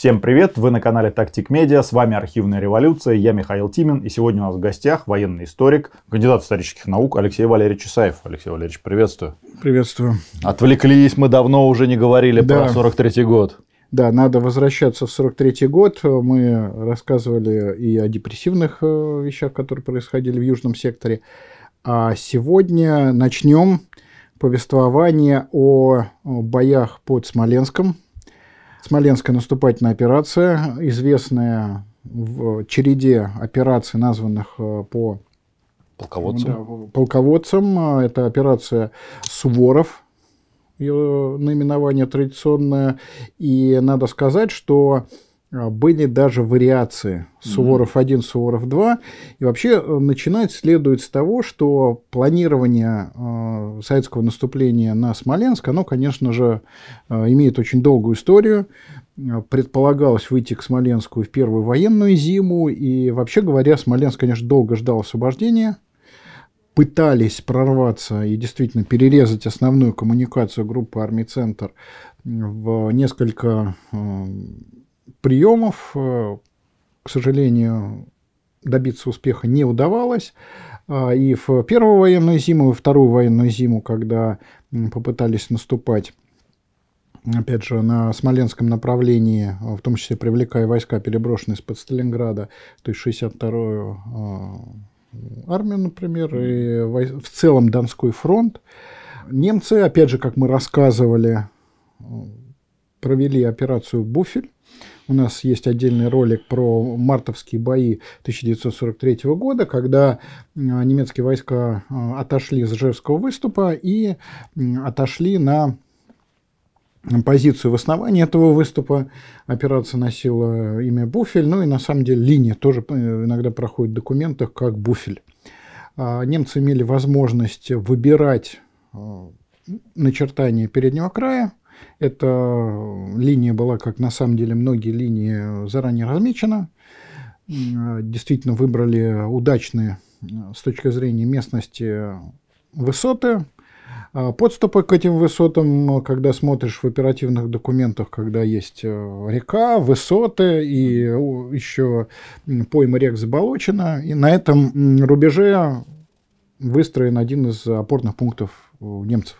Всем привет, вы на канале Тактик Медиа, с вами Архивная революция, я Михаил Тимин, и сегодня у нас в гостях военный историк, кандидат исторических наук Алексей Валерьевич Исаев. Алексей Валерьевич, приветствую. Приветствую. Отвлеклись, мы давно уже не говорили да. про 43-й год. Да, надо возвращаться в 43 год. Мы рассказывали и о депрессивных э, вещах, которые происходили в Южном секторе. А сегодня начнем повествование о боях под Смоленском Смоленская наступательная операция, известная в череде операций, названных э, по полководцам. Да, полководцам. Э, это операция Суворов, ее наименование традиционное. И надо сказать, что а, были даже вариации Суворов-1, Суворов-2. И вообще э, начинать следует с того, что планирование э, советского наступления на Смоленск, оно, конечно же, э, имеет очень долгую историю. Предполагалось выйти к Смоленску в первую военную зиму. И вообще говоря, Смоленск, конечно, долго ждал освобождения пытались прорваться и действительно перерезать основную коммуникацию группы «Армий Центр» в несколько приемов, э, к сожалению, добиться успеха не удавалось. А, и в первую военную зиму, и в вторую военную зиму, когда попытались наступать, опять же, на Смоленском направлении, в том числе привлекая войска, переброшенные из-под Сталинграда, то есть 62-ю а, армию, например, и в целом Донской фронт, немцы, опять же, как мы рассказывали, провели операцию «Буфель», у нас есть отдельный ролик про мартовские бои 1943 года, когда э, немецкие войска э, отошли с Жевского выступа и отошли на позицию в основании этого выступа. Операция носила э, имя Буфель, ну и на самом деле линия тоже иногда проходит в документах как Буфель. А немцы имели возможность выбирать начертание переднего края, эта линия была, как на самом деле многие линии, заранее размечена. Действительно выбрали удачные э, с точки зрения местности высоты. А подступы к этим высотам, э, когда смотришь в оперативных документах, когда есть э, река, высоты и еще пойма рек заболочена. И на этом рубеже выстроен один из опорных пунктов немцев.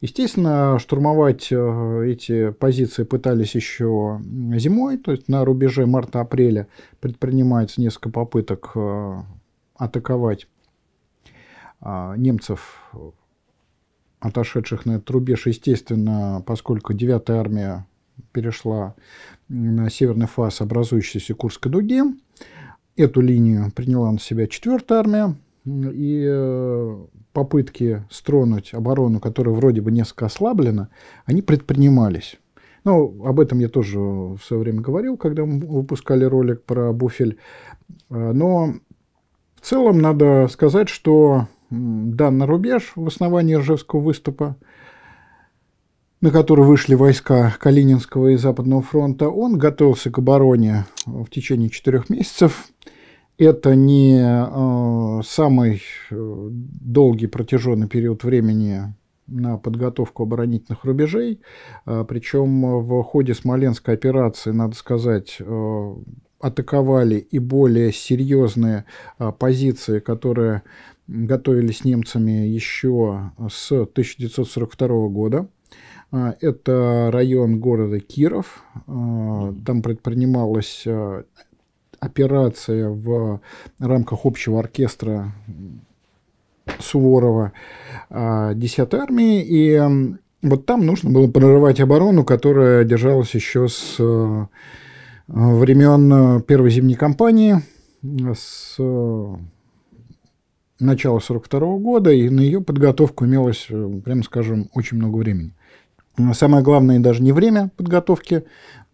Естественно, штурмовать э, эти позиции пытались еще зимой, то есть на рубеже марта-апреля предпринимается несколько попыток э, атаковать а, немцев, отошедших на этот рубеж. Естественно, поскольку 9-я армия перешла на северный фас образующейся Курской дуги, эту линию приняла на себя 4-я армия, и э, попытки стронуть оборону, которая вроде бы несколько ослаблена, они предпринимались. Но об этом я тоже в свое время говорил, когда мы выпускали ролик про буфель. А, но в целом надо сказать, что данный рубеж в основании Ржевского выступа, на который вышли войска Калининского и Западного фронта, он готовился к обороне в течение четырех месяцев это не э, самый э, долгий протяженный период времени на подготовку оборонительных рубежей. Э, а, причем в ходе Смоленской операции, надо сказать, э, атаковали и более серьезные а, позиции, которые готовились немцами еще с 1942 года. А, это район города Киров. А, там предпринималась операция в рамках общего оркестра Суворова 10-й а, армии, и вот там нужно было прорывать оборону, которая держалась еще с э, времен Первой зимней кампании, с э, начала 42 -го года, и на ее подготовку имелось, э, прямо скажем, очень много времени. Самое главное даже не время подготовки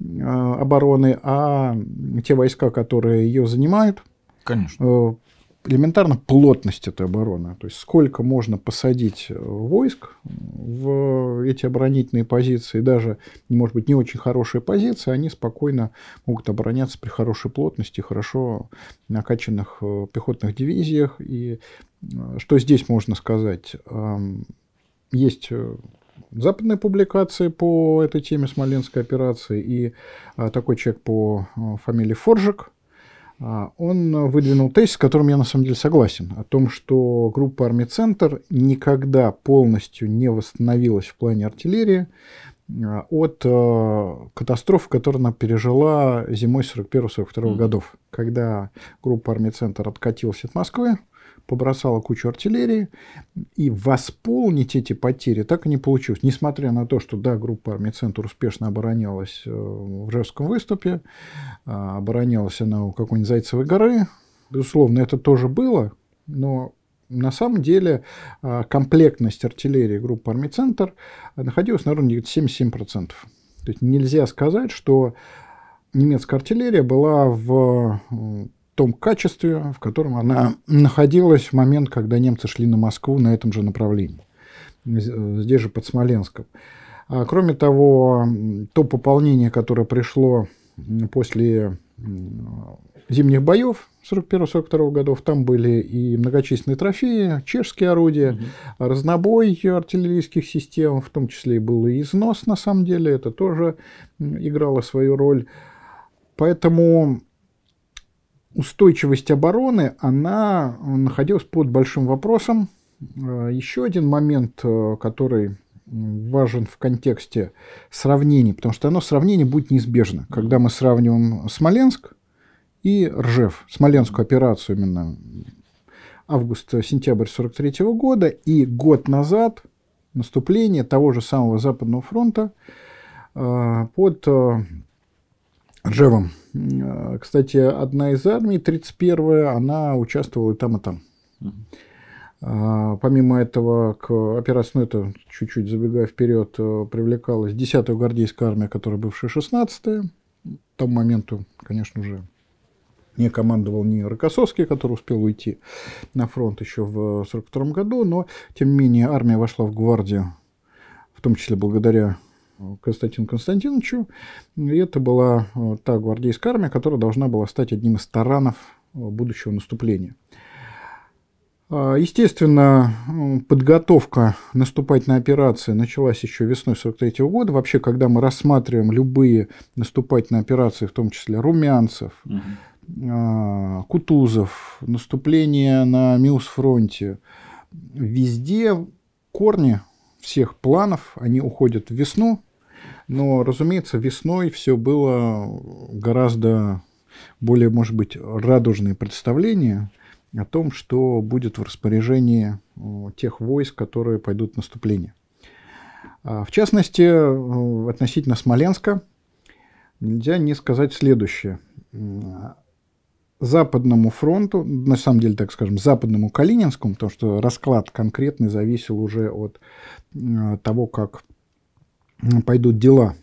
Э, обороны, а те войска, которые ее занимают, Конечно. Э, элементарно плотность этой обороны. То есть сколько можно посадить э, войск в эти оборонительные позиции, даже, может быть, не очень хорошие позиции, они спокойно могут обороняться при хорошей плотности, хорошо накачанных пехотных дивизиях. И что здесь можно сказать? Эм, есть западные публикации по этой теме Смоленской операции и а, такой человек по а, фамилии Форжик, а, он выдвинул тезис, с которым я на самом деле согласен, о том, что группа «Армий Центр» никогда полностью не восстановилась в плане артиллерии а, от э, катастрофы, которую она пережила зимой 41-42 mm-hmm. годов, когда группа «Армий Центр» откатилась от Москвы, побросала кучу артиллерии, и восполнить эти потери так и не получилось. Несмотря на то, что, да, группа армий «Центр» успешно оборонялась э, в Ржевском выступе, а, оборонялась она у какой-нибудь Зайцевой горы, безусловно, это тоже было, но на самом деле а, комплектность артиллерии группы армий «Центр» находилась на уровне 77%. То есть нельзя сказать, что немецкая артиллерия была в том качестве, в котором она находилась в момент, когда немцы шли на Москву на этом же направлении, э, здесь же под Смоленском. А кроме того, то пополнение, которое пришло после зимних боев 1941-1942 годов, там были и многочисленные трофеи, чешские орудия, угу. Mm -hmm. разнобой артиллерийских систем, в том числе и был и износ, на самом деле, это тоже играло свою роль. Поэтому устойчивость обороны, она находилась под большим вопросом. Э, еще один момент, э, который важен в контексте сравнений, потому что оно сравнение будет неизбежно. Когда мы сравниваем Смоленск и Ржев, Смоленскую операцию именно август-сентябрь 43 года и год назад наступление того же самого Западного фронта э, под Ржевом кстати, одна из армий, 31-я, она участвовала и там, и там. Угу. помимо этого, к операции, ну это чуть-чуть забегая вперед, э, привлекалась 10-я гвардейская армия, которая бывшая 16-я. К тому моменту, конечно же, не командовал ни Рокоссовский, который успел уйти на фронт еще в 1942 году, но, тем не менее, армия вошла в гвардию, в том числе благодаря Константину Константиновичу. И это была э, та гвардейская армия, которая должна была стать одним из таранов э, будущего наступления. А, естественно, подготовка наступать на операции началась еще весной 43 года. Вообще, когда мы рассматриваем любые наступать на операции, в том числе румянцев, угу. Кутузов, наступление на Миус-фронте, везде корни всех планов, они уходят в весну, но, разумеется, весной все было гораздо более, может быть, радужные представления о том, что будет в распоряжении э, тех войск, которые пойдут в наступление. А, в частности, э, относительно Смоленска нельзя не сказать следующее. Западному фронту, на самом деле, так скажем, западному Калининскому, потому что расклад конкретный зависел уже от э, того, как пойдут дела.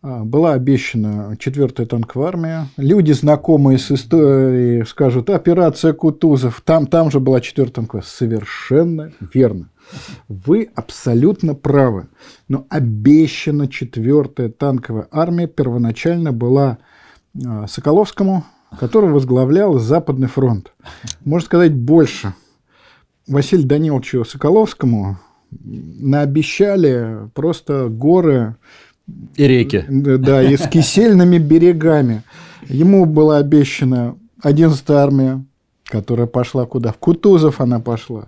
А, была обещана четвертая танковая армия. Люди, знакомые с историей, скажут, операция Кутузов, там, там же была четвертая танковая. Совершенно верно. Вы абсолютно правы. Но обещана четвертая танковая армия первоначально была а, Соколовскому, который возглавлял Западный фронт. Можно сказать, больше. Василий Даниловичу Соколовскому наобещали просто горы. И реки. Да, и с кисельными берегами. Ему была обещана 11-я армия, которая пошла куда? В Кутузов она пошла.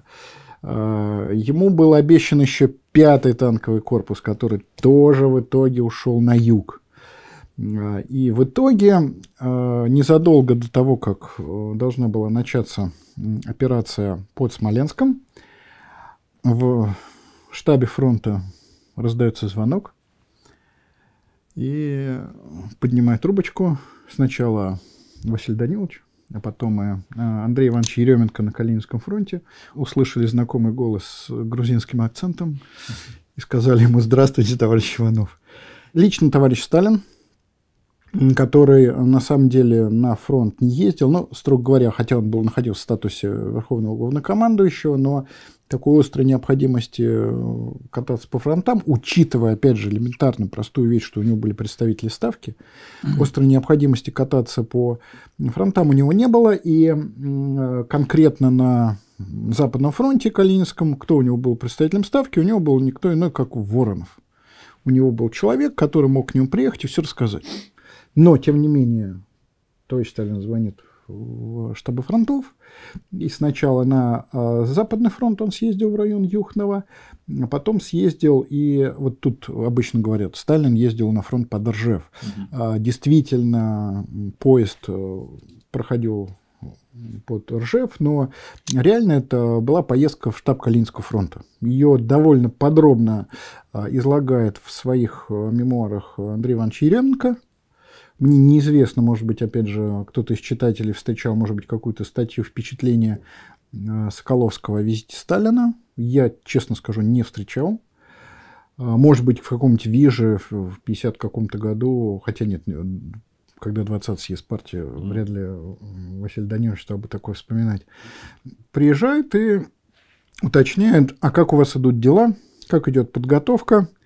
А, ему был обещан еще пятый танковый корпус, который тоже в итоге ушел на юг. А, и в итоге, а, незадолго до того, как э, должна была начаться операция под Смоленском, в в штабе фронта раздается звонок, и поднимая трубочку, сначала Василий Данилович, а потом и а, Андрей Иванович Еременко на Калининском фронте услышали знакомый голос с грузинским акцентом и сказали ему «Здравствуйте, товарищ Иванов». Лично товарищ Сталин который на самом деле на фронт не ездил, но ну, строго говоря, хотя он был находился в статусе верховного главнокомандующего, но такой острой необходимости э, кататься по фронтам, учитывая, опять же, элементарно простую вещь, что у него были представители ставки, mm-hmm. острой необходимости кататься по фронтам у него не было, и э, конкретно на Западном фронте Калининском, кто у него был представителем ставки, у него был никто иной, как Воронов. У него был человек, который мог к нему приехать и все рассказать. Но, тем не менее, товарищ Сталин звонит в штабы фронтов. И сначала на э, Западный фронт он съездил в район Юхнова, а потом съездил и вот тут обычно говорят, Сталин ездил на фронт под Ржев. Угу. Э, действительно, поезд э, проходил под Ржев, но реально это была поездка в штаб Калининского фронта. Ее довольно подробно э, излагает в своих э, мемуарах Андрей Иванович Еременко – мне неизвестно, может быть, опять же, кто-то из читателей встречал, может быть, какую-то статью впечатления э, Соколовского о визите Сталина. Я, честно скажу, не встречал. Э, может быть, в каком-нибудь Виже в 50 каком-то году, хотя нет, э, когда 20 съезд партии, вряд ли Василий Данилович стал бы такое вспоминать. Приезжает и уточняет, а как у вас идут дела, как идет подготовка –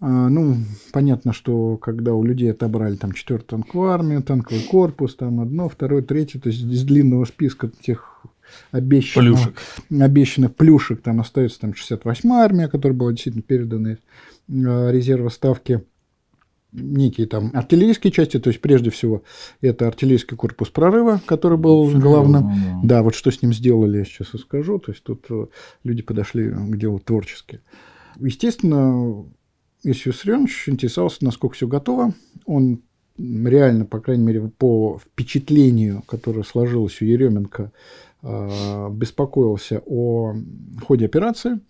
а, ну, понятно, что когда у людей отобрали там четвертую танковую армию, танковый корпус, там одно, второе, третье, то есть из длинного списка тех обещанных плюшек, обещанных плюшек там остается там 68-я армия, которая была действительно передана из резерва ставки некие там артиллерийские части, то есть прежде всего это артиллерийский корпус прорыва, который был Серьезно, главным. Да. да, вот что с ним сделали, я сейчас расскажу. То есть тут э, люди подошли к делу творчески. Естественно, Исюс Ренович интересовался, насколько все готово. Он реально, по крайней мере, по впечатлению, которое сложилось у Еременко, а, беспокоился о ходе операции,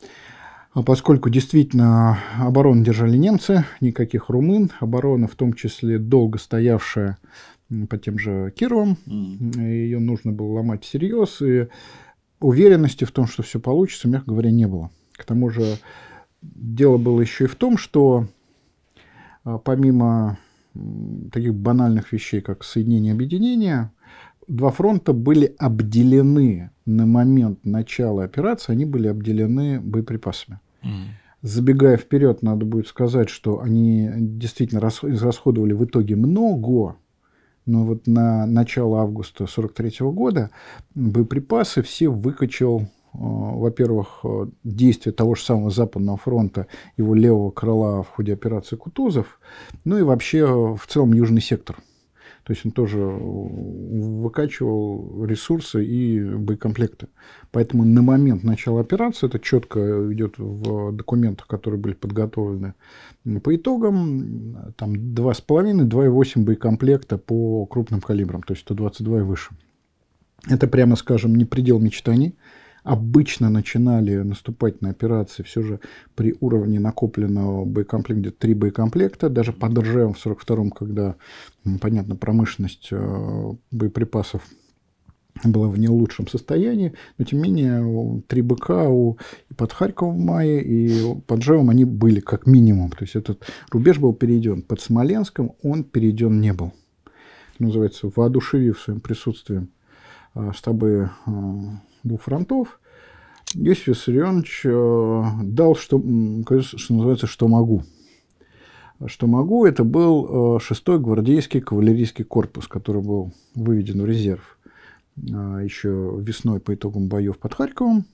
а поскольку действительно оборону держали немцы, никаких румын, оборона в том числе долго стоявшая по тем же Кировам, э, ее нужно было ломать всерьез, и уверенности в том, что все получится, мягко говоря, не было. К тому же дело было еще и в том, что а, помимо таких банальных вещей, как соединение объединение, два фронта были обделены на момент начала операции, они были обделены боеприпасами. Mm. Забегая вперед, надо будет сказать, что они действительно расходовали в итоге много, но вот на начало августа 43 -го года боеприпасы все выкачал Э, во-первых, э, действия того же самого Западного фронта, его левого крыла в ходе операции Кутузов, ну и вообще э, в целом Южный сектор. То есть он тоже выкачивал ресурсы и боекомплекты. Поэтому на момент начала операции, это четко идет в документах, которые были подготовлены по итогам, там 2,5-2,8 боекомплекта по крупным калибрам, то есть 122 и выше. Это, прямо скажем, не предел мечтаний обычно начинали наступать на операции все же при уровне накопленного боекомплекта, три боекомплекта, даже под Ржевом в 42-м, когда, ну, понятно, промышленность э, боеприпасов была в не лучшем состоянии, но тем не менее три БК у, и под Харьковом в мае, и под Жевом они были как минимум. То есть этот рубеж был перейден. Под Смоленском он перейден не был. Называется, воодушевив своим присутствием э, чтобы э, двух фронтов, Иосиф Виссарионович э, дал, что, что называется, что могу. Что могу, это был 6-й э, гвардейский кавалерийский корпус, который был выведен в резерв э, еще весной по итогам боев под Харьковом.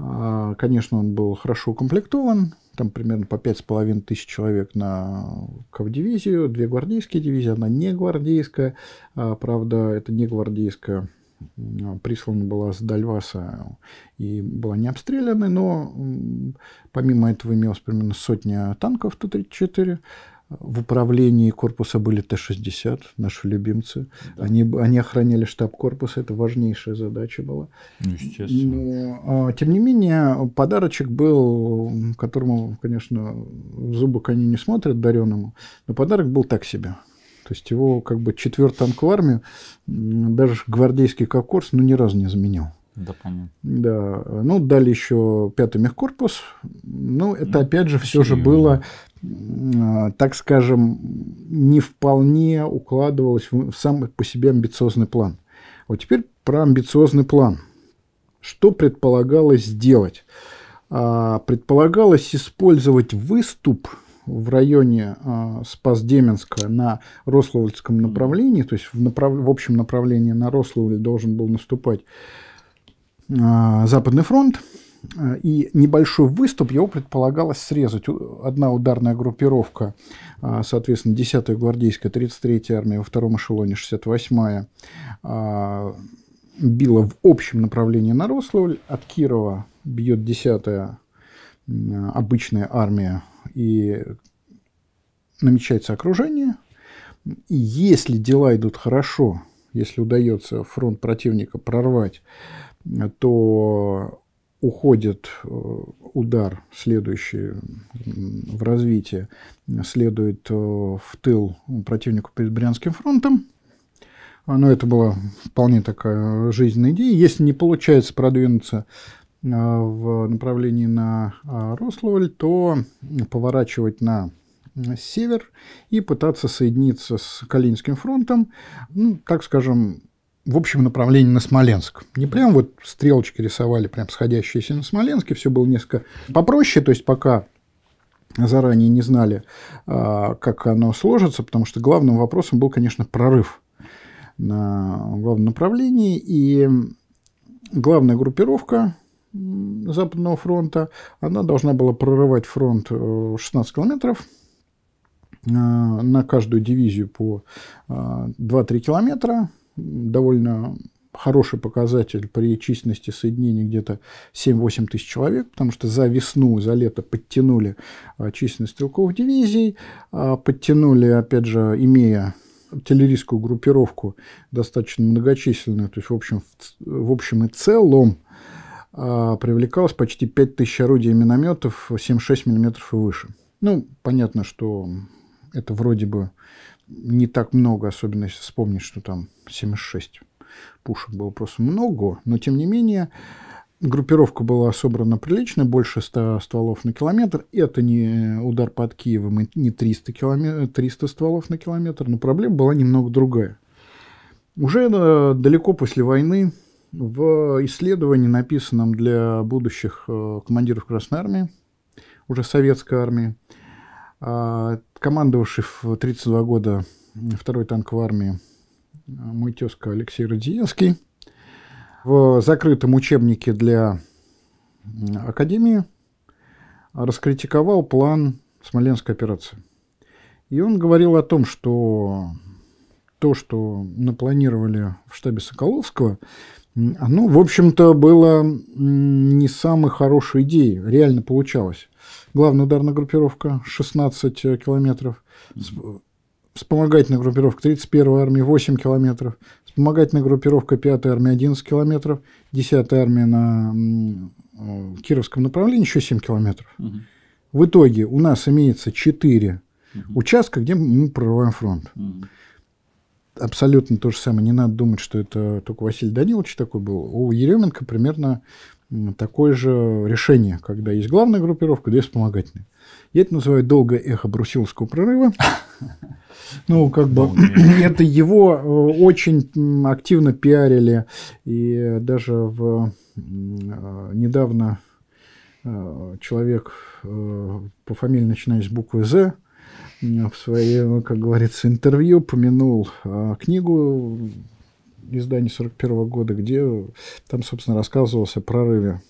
А, конечно, он был хорошо укомплектован, там примерно по 5,5 тысяч человек на кавдивизию, две гвардейские дивизии, одна не гвардейская, а, правда, это не гвардейская Э, прислана была с Дальваса и была не обстреляна, но помимо этого имелось примерно сотня танков Ту-34, в управлении корпуса были Т-60, наши любимцы. Да. Они, они охраняли штаб корпуса, это важнейшая задача была. Ну, естественно. Но, а, тем не менее, подарочек был, которому, конечно, в зубы они не смотрят дареному, но подарок был так себе. То есть его как бы четвертый анклармию, даже гвардейский кокорс, ну, ни разу не заменил. Да, понятно. Да. Ну, дали еще пятый мехкорпус. Ну, это, ну, опять же, все же было, а, так скажем, не вполне укладывалось в сам по себе амбициозный план. Вот теперь про амбициозный план. Что предполагалось сделать? А, предполагалось использовать выступ – в районе э, Спасдеменска на Рославльском направлении, то есть в, направ... в общем направлении на Рославль должен был наступать э, Западный фронт, а, и небольшой выступ его предполагалось срезать. Одна ударная группировка, соответственно, 10-я гвардейская, 33-я армия, во втором эшелоне 68-я, била в общем направлении на Рославль. От Кирова бьет 10-я обычная армия и намечается окружение. И если дела идут хорошо, если удается фронт противника прорвать, то уходит э, удар следующий в развитие, следует э, в тыл противнику перед Брянским фронтом. А, Но ну, это была вполне такая жизненная идея. Если не получается продвинуться Э, в направлении на а, Рословль, то поворачивать на север и пытаться соединиться с Калининским фронтом, ну, так скажем, в общем направлении на Смоленск. Не прям вот стрелочки рисовали, прям сходящиеся на Смоленске, все было несколько попроще, то есть пока заранее не знали, а, как оно сложится, потому что главным вопросом был, конечно, прорыв на главном направлении, и главная группировка Западного фронта. Она должна была прорывать фронт 16 э, километров э, на каждую дивизию по 2-3 э, километра. Довольно хороший показатель при численности соединений где-то 7-8 тысяч человек, потому что за весну, за лето подтянули численность стрелковых дивизий, а подтянули, опять же, имея артиллерийскую группировку достаточно многочисленную, то есть в общем, в общем и целом а, привлекалось почти 5000 орудий и минометов 7,6 мм и выше. Ну, понятно, что это вроде бы не так много, особенно если вспомнить, что там 76 пушек было просто много, но тем не менее группировка была собрана прилично, больше 100 стволов на километр. Это не удар под Киевом, и не 300, километр, 300 стволов на километр, но проблема была немного другая. Уже э, далеко после войны в исследовании, написанном для будущих э, командиров Красной Армии, уже советской армии, а, командовавший в 32 года второй танковой армии э, мой тезка Алексей Радиенский, в закрытом учебнике для Академии раскритиковал план Смоленской операции. И он говорил о том, что то, что напланировали в штабе Соколовского, ну, в общем-то, было не самой хорошей идеей. Реально получалось. Главная ударная группировка 16 э, километров. Вспомогательная группировка 31-й армии 8 километров. Вспомогательная группировка 5-й армии 11 километров. 10-я армия на э, Кировском направлении еще 7 километров. В итоге у нас имеется 4 участка, где мы прорываем фронт абсолютно то же самое. Не надо думать, что это только Василий Данилович такой был. У Еременко примерно такое же решение, когда есть главная группировка, когда есть вспомогательная. Я это называю долгое эхо брусиловского прорыва. Ну, как бы, это его э, очень активно пиарили. И даже в э, недавно э, человек по фамилии, начиная с буквы «З», в своем, ну, как говорится, интервью помянул а, книгу издания 41 года, где там, собственно, рассказывалось о прорыве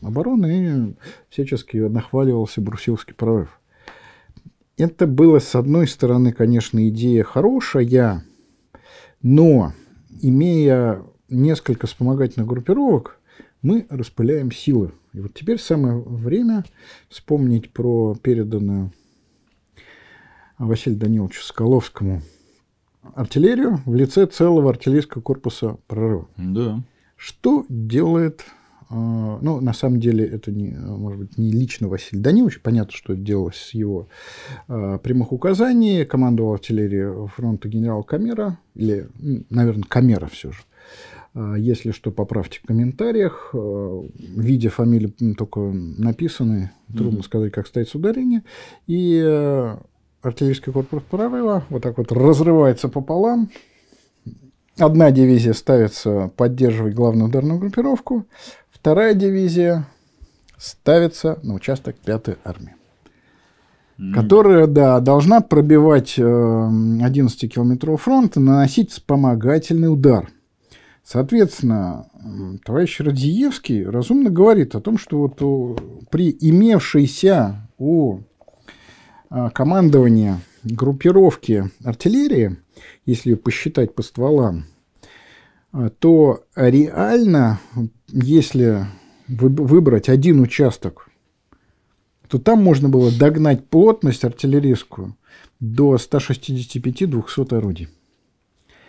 обороны и всячески нахваливался брусиловский прорыв. Это было, с одной стороны, конечно, идея хорошая, но имея несколько вспомогательных группировок, мы распыляем силы. И вот теперь самое время вспомнить про переданную а Василию Даниловичу Соколовскому артиллерию в лице целого артиллерийского корпуса прорыва. Да. Что делает а, ну, на самом деле, это, не, может быть, не лично Василий Данилович, понятно, что это делалось с его а, прямых указаний, командовал артиллерией фронта генерал Камера, или, ну, наверное, Камера все же. Если что, поправьте в комментариях. Видя фамилии только написаны, трудно mm-hmm. сказать, как стоит с ударение. И артиллерийский корпус прорыва вот так вот разрывается пополам. Одна дивизия ставится поддерживать главную ударную группировку, вторая дивизия ставится на участок 5-й армии, mm. которая, да, должна пробивать э, 11-километровый фронт и наносить вспомогательный удар. Соответственно, товарищ Радзиевский разумно говорит о том, что вот у, при имевшейся у Э, командования группировки артиллерии, если посчитать по стволам, э, то реально, если выбрать один участок, то там можно было догнать плотность артиллерийскую до 165-200 орудий.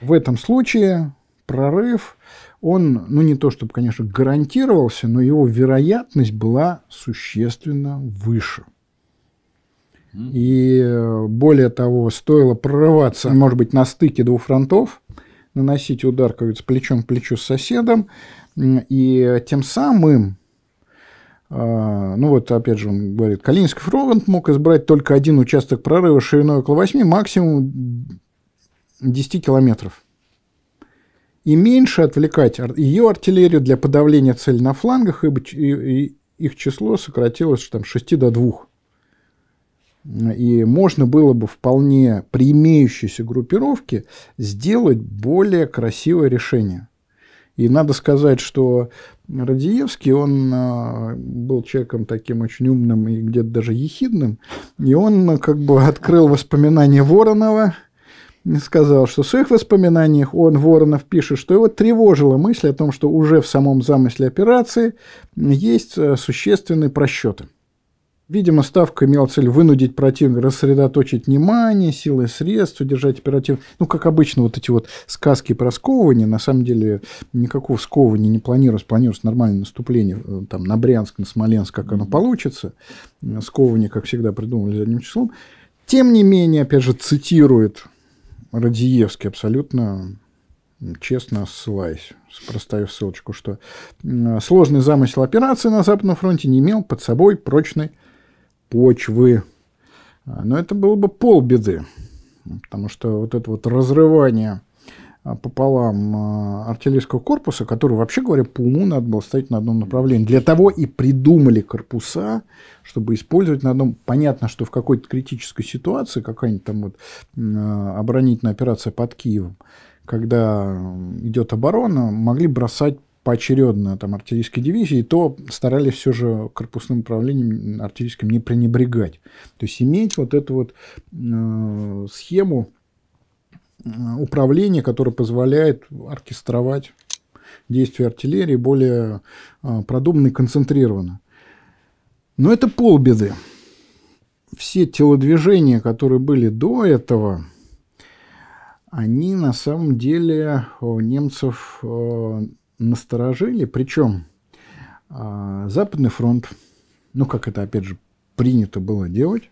В этом случае прорыв, он, ну не то чтобы, конечно, гарантировался, но его вероятность была существенно выше – и э, более того, стоило прорываться, может быть, на стыке двух фронтов, наносить удар, как говорится, плечом к плечу с соседом, и тем самым, а, ну вот опять же он говорит, Калининский фронт мог избрать только один участок прорыва шириной около 8, максимум 10 километров. И меньше отвлекать ее артиллерию для подавления цели на флангах, ибо их число сократилось там, с 6 до 2. И можно было бы вполне при имеющейся группировке сделать более красивое решение. И надо сказать, что Радиевский, он э, был человеком таким очень умным и где-то даже ехидным, и он э, как бы открыл воспоминания Воронова, и сказал, что в своих воспоминаниях он, Воронов, пишет, что его тревожила мысль о том, что уже в самом замысле операции есть э, существенные просчеты – Видимо, ставка имела цель вынудить противника рассредоточить внимание, силы и средств, удержать оператив Ну, как обычно, вот эти вот сказки про сковывание, на самом деле никакого сковывания не планировалось, планировалось нормальное наступление э, там, на Брянск, на Смоленск, как оно получится. Э, сковывание, как всегда, придумали задним числом. Тем не менее, опять же, цитирует Радиевский абсолютно честно ссылаясь, простаю ссылочку, что сложный замысел операции на Западном фронте не имел под собой прочной почвы. А, но это было бы полбеды, потому что вот это вот разрывание а, пополам а, артиллерийского корпуса, который, вообще говоря, по уму надо было ставить на одном направлении. Для того и придумали корпуса, чтобы использовать на одном... Понятно, что в какой-то критической ситуации, какая-нибудь там вот оборонительная операция под Киевом, когда идет оборона, могли бросать поочередно там, артиллерийские дивизии, то старались все же корпусным управлением артиллерийским не пренебрегать. То есть иметь вот эту вот э, схему э, управления, которая позволяет оркестровать действия артиллерии более э, продуманно и концентрированно. Но это полбеды. Все телодвижения, которые были до этого, они на самом деле у немцев э, насторожили, причем а, Западный фронт, ну как это опять же принято было делать,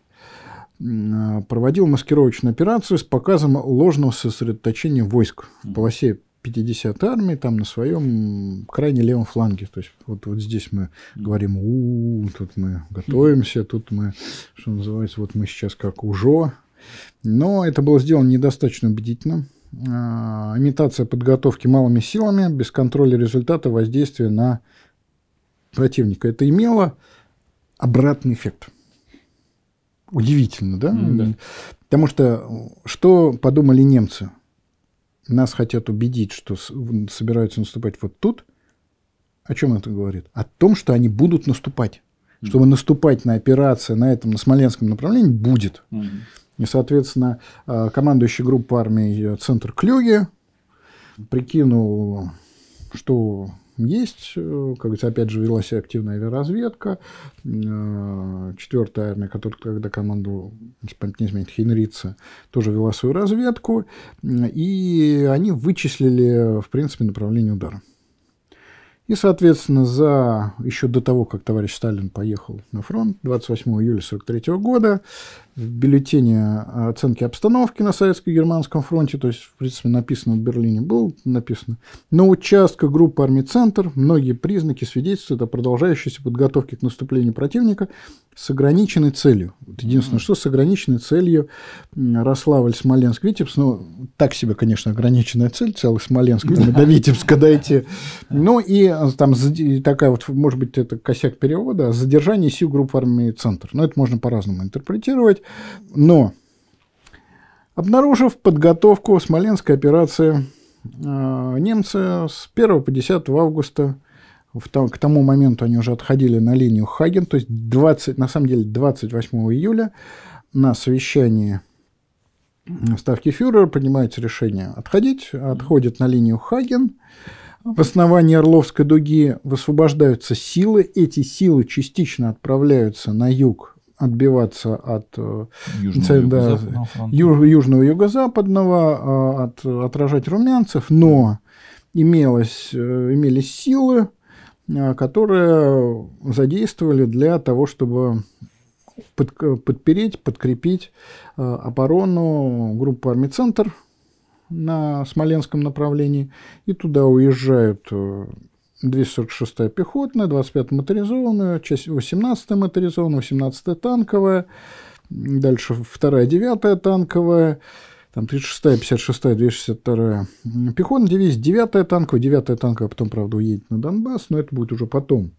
а, проводил маскировочную операцию с показом ложного сосредоточения войск в полосе 50-й армии, там на своем крайне левом фланге. То есть вот, вот здесь мы говорим, -у, -у тут мы готовимся, тут мы, что называется, вот мы сейчас как ужо. Но это было сделано недостаточно убедительно. А, имитация подготовки малыми силами, без контроля результата воздействия на противника. Это имело обратный эффект. Удивительно, да? Mm-hmm. Потому что что подумали немцы? Нас хотят убедить, что собираются наступать вот тут. О чем это говорит? О том, что они будут наступать. mm Чтобы наступать на операции на этом, на Смоленском направлении, будет. mm и, соответственно, э, командующий группой армии э, центр Клюги прикинул, что есть, э, как говорится, опять же велась активная авиаразведка, Четвертая армия, которая тогда команду, если память не изменит, Хенрица, тоже вела свою разведку, и они вычислили, в принципе, направление удара. И, соответственно, за еще до того, как товарищ Сталин поехал на фронт, 28 июля 1943 года, в бюллетене оценки обстановки на советско-германском фронте, то есть, в принципе, написано в Берлине, было написано. На участках группы армий «Центр» многие признаки свидетельствуют о продолжающейся подготовке к наступлению противника с ограниченной целью. Вот единственное, что с ограниченной целью Рославль, Смоленск, Витебск, ну, так себе, конечно, ограниченная цель, целый Смоленск, там, до Витебска дойти. Ну, и там такая вот, может быть, это косяк перевода, задержание сил группы армии «Центр». Но ну, это можно по-разному интерпретировать. Но, обнаружив подготовку Смоленской операции, а, немцы с 1 по 10 августа к тому моменту они уже отходили на линию Хаген, то есть 20, на самом деле 28 июля на совещании Ставки фюрера принимается решение отходить, отходит на линию Хаген. В основании Орловской дуги высвобождаются силы. Эти силы частично отправляются на юг отбиваться от э, Южного да, Юго-Западного Южного Юго-Западного, э, от, отражать румянцев, но имелось, э, имелись силы, которые задействовали для того, чтобы под, подпереть, подкрепить оборону группы армий «Центр» на Смоленском направлении. И туда уезжают 246-я пехотная, 25-я моторизованная, часть 18-я моторизованная, 18-я танковая, дальше 2-я, 9-я танковая, там 36-я, 56-я, 262-я пехотная дивизия, 9-я танковая, 9-я танковая потом, правда, уедет на Донбасс, но это будет уже потом.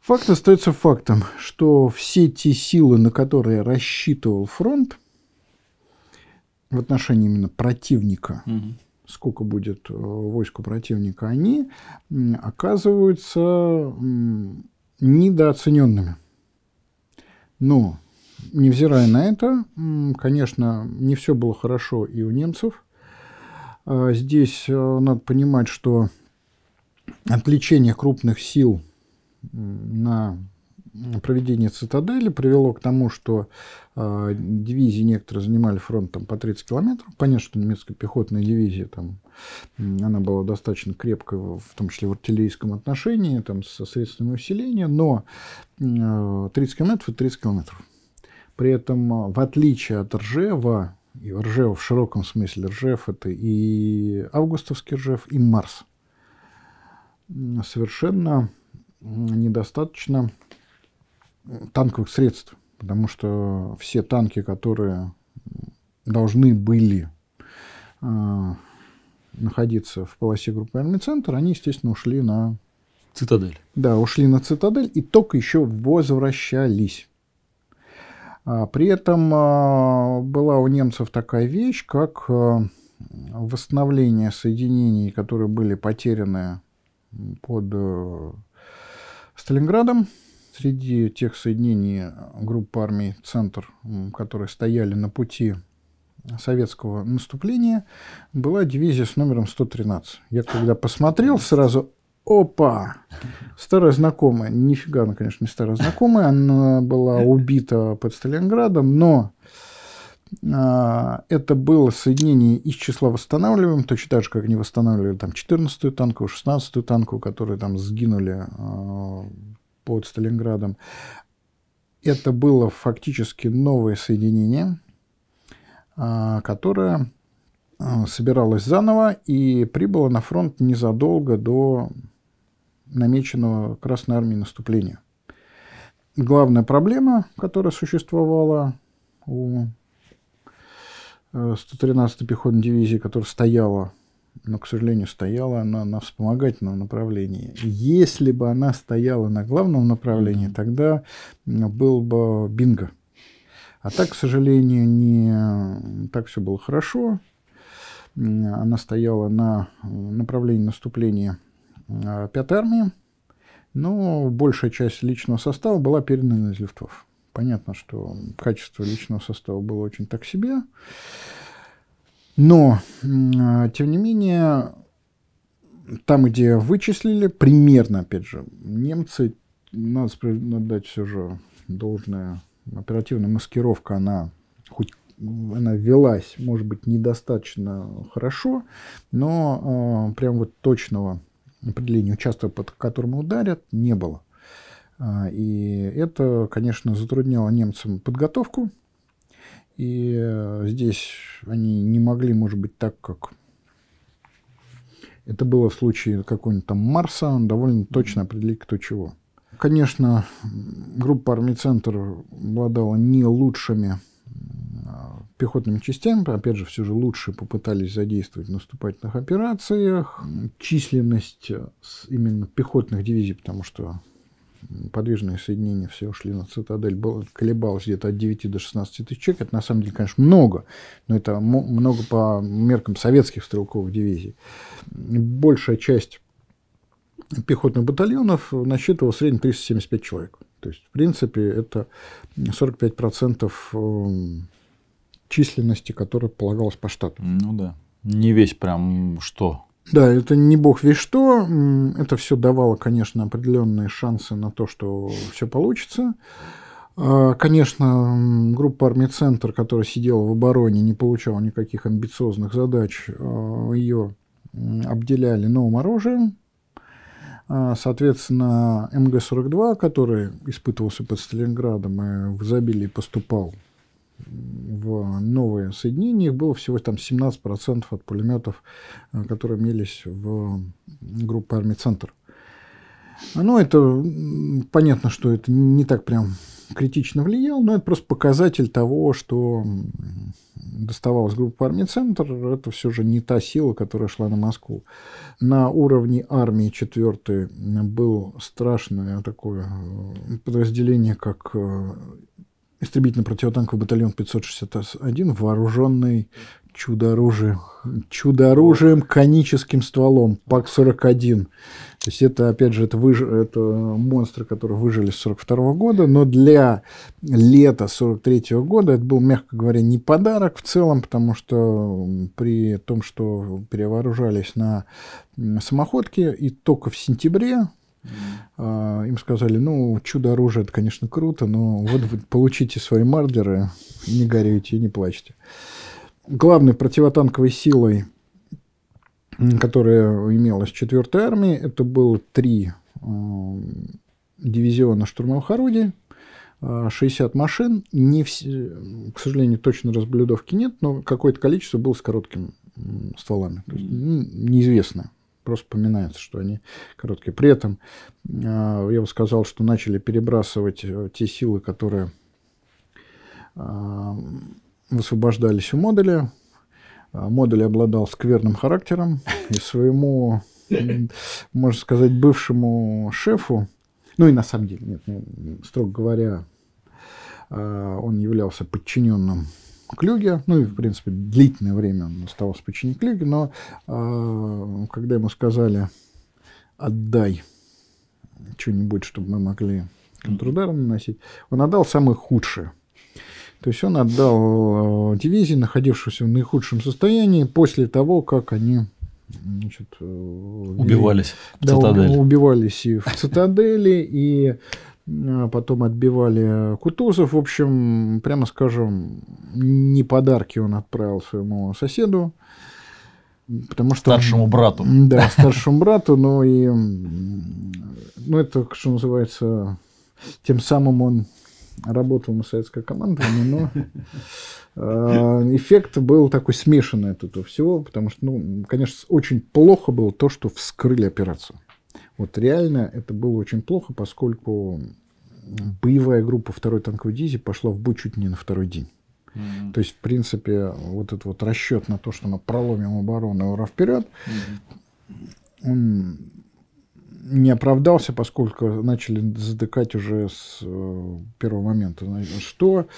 Факт остается фактом, что все те силы, на которые рассчитывал фронт в отношении именно противника, угу сколько будет э, войску противника, они оказываются недооцененными. Но, невзирая на это, конечно, не все было хорошо и у немцев. А, здесь э, надо понимать, что отвлечение крупных сил на проведение цитадели привело к тому, что э, дивизии некоторые занимали фронт там, по 30 километров. Понятно, что немецкая пехотная дивизия, там, она была достаточно крепкой, в том числе в артиллерийском отношении, там, со средствами усиления, но э, 30 а, километров и 30 километров. При этом, а, в отличие от Ржева, и Ржева в широком смысле, Ржев это и августовский Ржев, и Марс, совершенно недостаточно танковых средств, потому что все танки, которые должны были э, находиться в полосе группы армий «Центр», они, естественно, ушли на... Цитадель. Да, ушли на цитадель и только еще возвращались. А, при этом а, была у немцев такая вещь, как а, восстановление соединений, которые были потеряны под э, Сталинградом, Среди тех соединений э, группы армий «Центр», которые стояли на пути советского наступления, была дивизия с номером 113. Я когда посмотрел, сразу опа! Старая знакомая, нифига она, конечно, не старая знакомая, она была убита под Сталинградом, но а, это было соединение из числа восстанавливаем, точно так же, как они восстанавливали там 14-ю танку, 16-ю танку, которые там сгинули а, под Сталинградом. Это было фактически новое соединение, а, которое а, собиралось заново и прибыло на фронт незадолго до намеченного Красной Армии наступления. Главная проблема, которая существовала у 113-й э, пехотной дивизии, которая стояла но, к сожалению, стояла она на вспомогательном направлении. Если бы она стояла на главном направлении, тогда был бы бинго. А так, к сожалению, не так все было хорошо. Она стояла на направлении наступления а, Пятой армии, но большая часть личного состава была передана из лифтов. Понятно, что качество личного состава было очень так себе. Но, а, тем не менее, там, где вычислили, примерно, опять же, немцы, надо, надо дать все же должное, оперативная маскировка, она хоть она велась, может быть, недостаточно хорошо, но э, прям вот точного определения участка, под которым ударят, не было. А, и это, конечно, затрудняло немцам подготовку, и э, здесь они не могли, может быть, так, как это было в случае какого-нибудь там Марса, он довольно точно определить, кто чего. Конечно, группа армий «Центр» обладала не лучшими э, пехотными частями, опять же, все же лучше попытались задействовать в наступательных операциях. Численность э, именно пехотных дивизий, потому что подвижные соединения все ушли на цитадель, колебалось где-то от 9 до 16 тысяч человек. Это на самом деле, конечно, много, но это много по меркам советских стрелковых дивизий. Большая часть пехотных батальонов насчитывала в среднем 375 человек. То есть, в принципе, это 45% эм, численности, которая полагалась по штату. Ну да. Не весь прям что да, это не бог весь что. Это все давало, конечно, определенные шансы на то, что все получится. А, конечно, группа Армия Центр», которая сидела в обороне, не получала никаких амбициозных задач. А, Ее обделяли новым оружием. А, соответственно, МГ-42, который испытывался под Сталинградом и в изобилии поступал в новые соединения. Их было всего там 17% от пулеметов, э, которые имелись в группе армии «Центр». Ну, это понятно, что это не так прям критично влиял, но это просто показатель того, что доставалась группа армии «Центр», это все же не та сила, которая шла на Москву. На уровне армии 4 был страшное такое э, подразделение, как э, истребительный противотанковый батальон 561, вооруженный чудо-оружием, чудо-оружием коническим стволом, ПАК-41. То есть это, опять же, это, выж... это монстры, которые выжили с 42 года, но для лета 43 года это был, мягко говоря, не подарок в целом, потому что при том, что перевооружались на самоходке и только в сентябре а, им сказали, ну, чудо-оружие, это, конечно, круто, но вот вы получите свои мардеры, не горюйте не плачьте. Главной противотанковой силой, которая имелась в 4-й армии, это было три а, дивизиона штурмовых орудий, 60 а, машин. Не все, к сожалению, точно разблюдовки нет, но какое-то количество было с короткими стволами. То есть, неизвестно просто вспоминается, что они короткие. При этом а, я бы сказал, что начали перебрасывать э, те силы, которые а, высвобождались у модуля. А, модуль обладал скверным характером, и своему, можно сказать, бывшему шефу, ну и на самом деле, нет, ну, строго говоря, он являлся подчиненным Клюге, ну и, в принципе, длительное время он оставался в подчинении Клюге, но э, когда ему сказали «отдай что-нибудь, чтобы мы могли контрудером наносить», он отдал самое худшее. То есть он отдал э, дивизии, находившуюся в наихудшем состоянии, после того, как они значит, э, убивались, вели, в убивались и в цитадели, и Э, потом отбивали Кутузов. В общем, прямо скажем, не подарки он отправил своему соседу. Потому что старшему брату. Да, старшему брату, но и ну это, что называется, тем самым он работал на советское командование, но э, эффект был такой смешанный от этого всего, потому что, ну, конечно, очень плохо было то, что вскрыли операцию. Вот реально это было очень плохо, поскольку боевая группа второй танковой дивизии пошла в бой чуть не на второй день. Mm-hmm. То есть, в принципе, вот этот вот расчет на то, что мы проломим оборону и ура вперед, mm-hmm. он не оправдался, поскольку начали затыкать уже с э, первого момента. что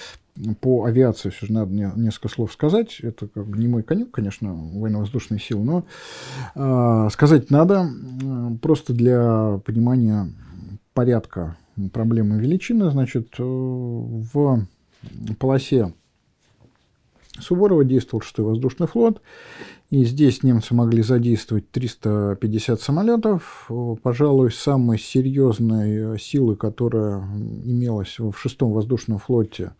по авиации все же надо мне несколько слов сказать. Это как бы не мой конюк конечно, военно-воздушные силы, но э, сказать надо э, просто для понимания порядка проблемы величины. Значит, э, в полосе Суворова действовал шестой воздушный флот, и здесь немцы могли задействовать 350 самолетов. Э, пожалуй, самой серьезной э, силы, которая имелась в шестом воздушном флоте,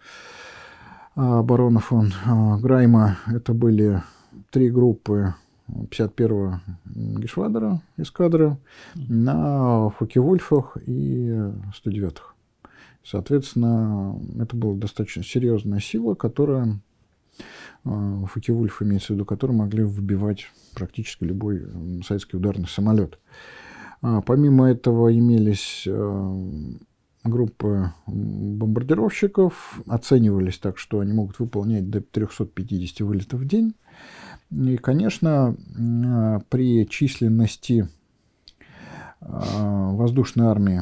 а, барона фон а, Грайма. Это были три группы 51-го Гешвадера, эскадра, на Вульфах и 109-х. Соответственно, это была достаточно серьезная сила, которая Фокевульф а, имеется в виду, которые могли выбивать практически любой советский ударный самолет. помимо этого имелись группы бомбардировщиков оценивались так, что они могут выполнять до 350 вылетов в день. И, конечно, а, при численности а, воздушной армии,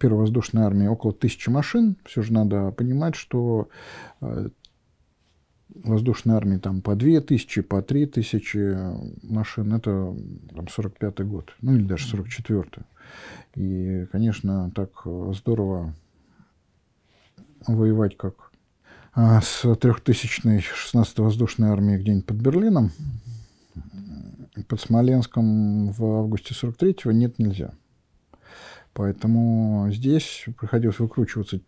первой воздушной армии около тысячи машин, все же надо понимать, что а, воздушной армии там по 2 тысячи, по 3 тысячи машин. Это там, 45-й год, ну или даже 44-й. И, конечно, так здорово воевать, как а, с 3000-й 16-й воздушной армией где-нибудь под Берлином, под Смоленском в августе 43-го нет, нельзя. Поэтому здесь приходилось выкручиваться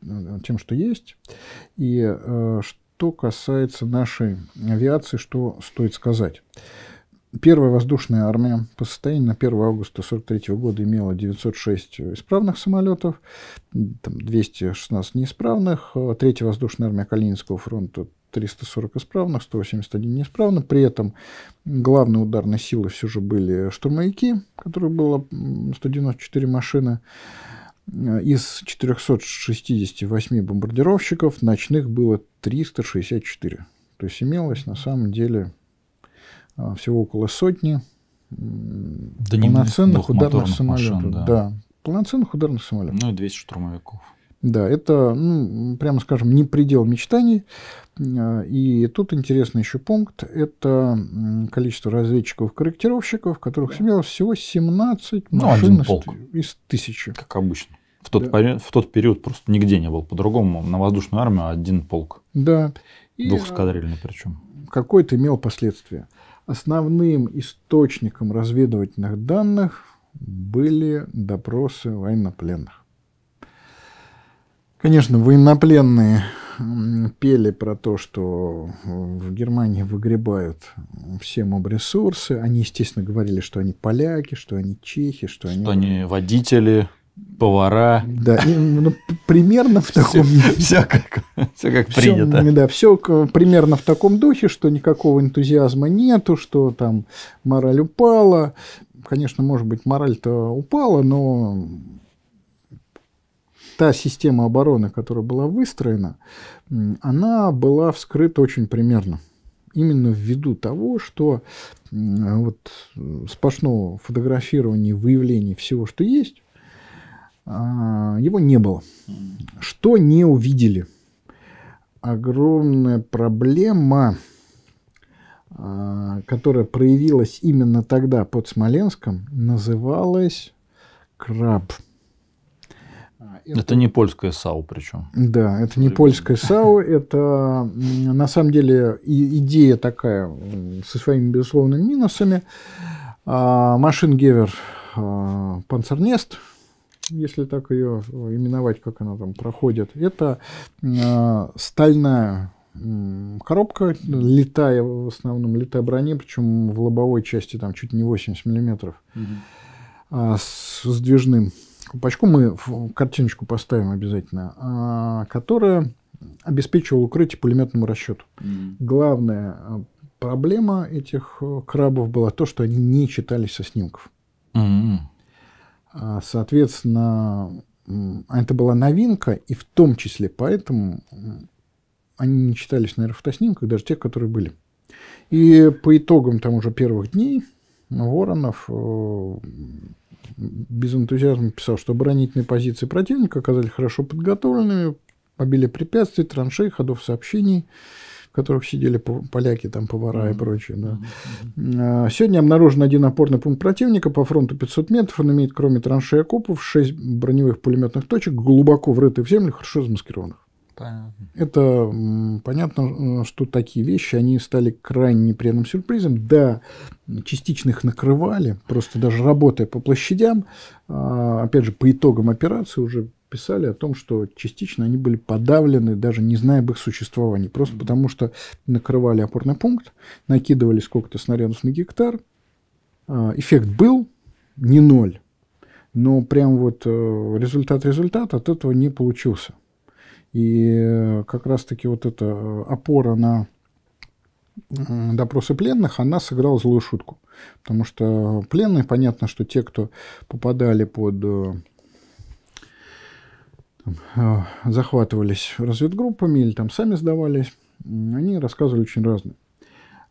тем, что есть. И э, что касается нашей авиации, что стоит сказать. Первая воздушная армия по состоянию на 1 августа 1943 года имела 906 исправных самолетов, 216 неисправных, третья воздушная армия Калининского фронта 340 исправных, 181 неисправных. При этом главной ударной силой все же были штурмовики, которые было 194 машины. Э, из 468 бомбардировщиков ночных было 364. То есть имелось на самом деле э, всего около сотни да полноценных ударных самолетов. да. да, полноценных ударных самолетов. Ну и 200 штурмовиков. Да, это, ну, прямо скажем, не предел мечтаний. Э, и тут интересный еще пункт. Это количество разведчиков-корректировщиков, которых да. имелось всего 17 ну, машин ну, из тысячи. Как обычно. В тот, да. Пори... в тот период просто нигде не был по-другому. На воздушную армию один полк. Да. И Двухскадрильный а, причем. Какое-то имел последствия. Основным источником разведывательных данных были допросы военнопленных. Конечно, военнопленные пели про то, что в Германии выгребают все моб-ресурсы. Они, естественно, говорили, что они поляки, что они чехи, что, что они... Что они водители повара. Да, и, ну, примерно в таком... Все, все, как, все как все, принято. Да, все примерно в таком духе, что никакого энтузиазма нету, что там мораль упала. Конечно, может быть, мораль-то упала, но та система обороны, которая была выстроена, она была вскрыта очень примерно. Именно ввиду того, что вот э, сплошного фотографирования, выявления всего, что есть, а, его не было. Что не увидели? Огромная проблема, а, которая проявилась именно тогда под Смоленском, называлась краб. А, это, это не польское САУ причем. Да, это не польское САУ. Это на самом деле идея такая со своими безусловными минусами. Машингевер Панцернест – если так ее именовать, как она там проходит, это э, стальная коробка, летая в основном, летая броне, причем в лобовой части там чуть не 80 миллиметров, угу. а, с сдвижным колпачком, мы картиночку поставим обязательно, а, которая обеспечивала укрытие пулеметному расчету. Угу. Главная а, проблема этих э, крабов была то, что они не читались со снимков. Угу. А, соответственно, это была новинка, и в том числе поэтому они не читались на фотоснимках, даже тех, которые были. И по итогам там уже первых дней Воронов э, без энтузиазма писал, что оборонительные позиции противника оказались хорошо подготовленными, обилие препятствия, траншеи, ходов сообщений – которых сидели поляки, там повара mm-hmm. и прочее. Да. Mm-hmm. Сегодня обнаружен один опорный пункт противника по фронту 500 метров. Он имеет, кроме траншеи окопов, 6 броневых пулеметных точек, глубоко врытых в землю, хорошо замаскированных. Понятно. Это понятно, э, что такие вещи, они стали крайне неприятным сюрпризом. Да, частично их накрывали, просто даже работая по площадям, а, опять же, по итогам операции уже писали о том, что частично они были подавлены, даже не зная об их существовании, просто потому что накрывали опорный пункт, накидывали сколько-то снарядов на гектар, а, эффект был, не ноль, но прям вот результат-результат э, от этого не получился. И э, как раз-таки вот эта э, опора на допросы пленных, она сыграла злую шутку. Потому что пленные, понятно, что те, кто попадали под там, э, захватывались разведгруппами или там сами сдавались, они рассказывали очень разные.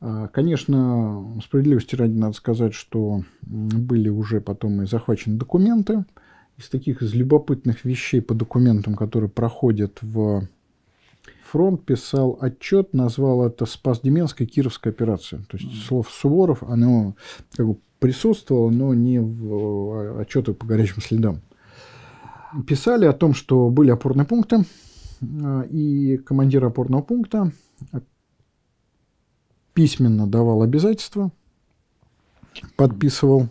А, конечно, справедливости ради надо сказать, что были уже потом и захвачены документы. Из таких из любопытных вещей по документам, которые проходят в фронт, писал отчет, назвал это «Спас-Деменская Кировская операция». То есть mm. слов Суворов, оно как бы присутствовало, но не в э, отчеты по горячим следам писали о том, что были опорные пункты, э, и командир опорного пункта письменно давал обязательства, подписывал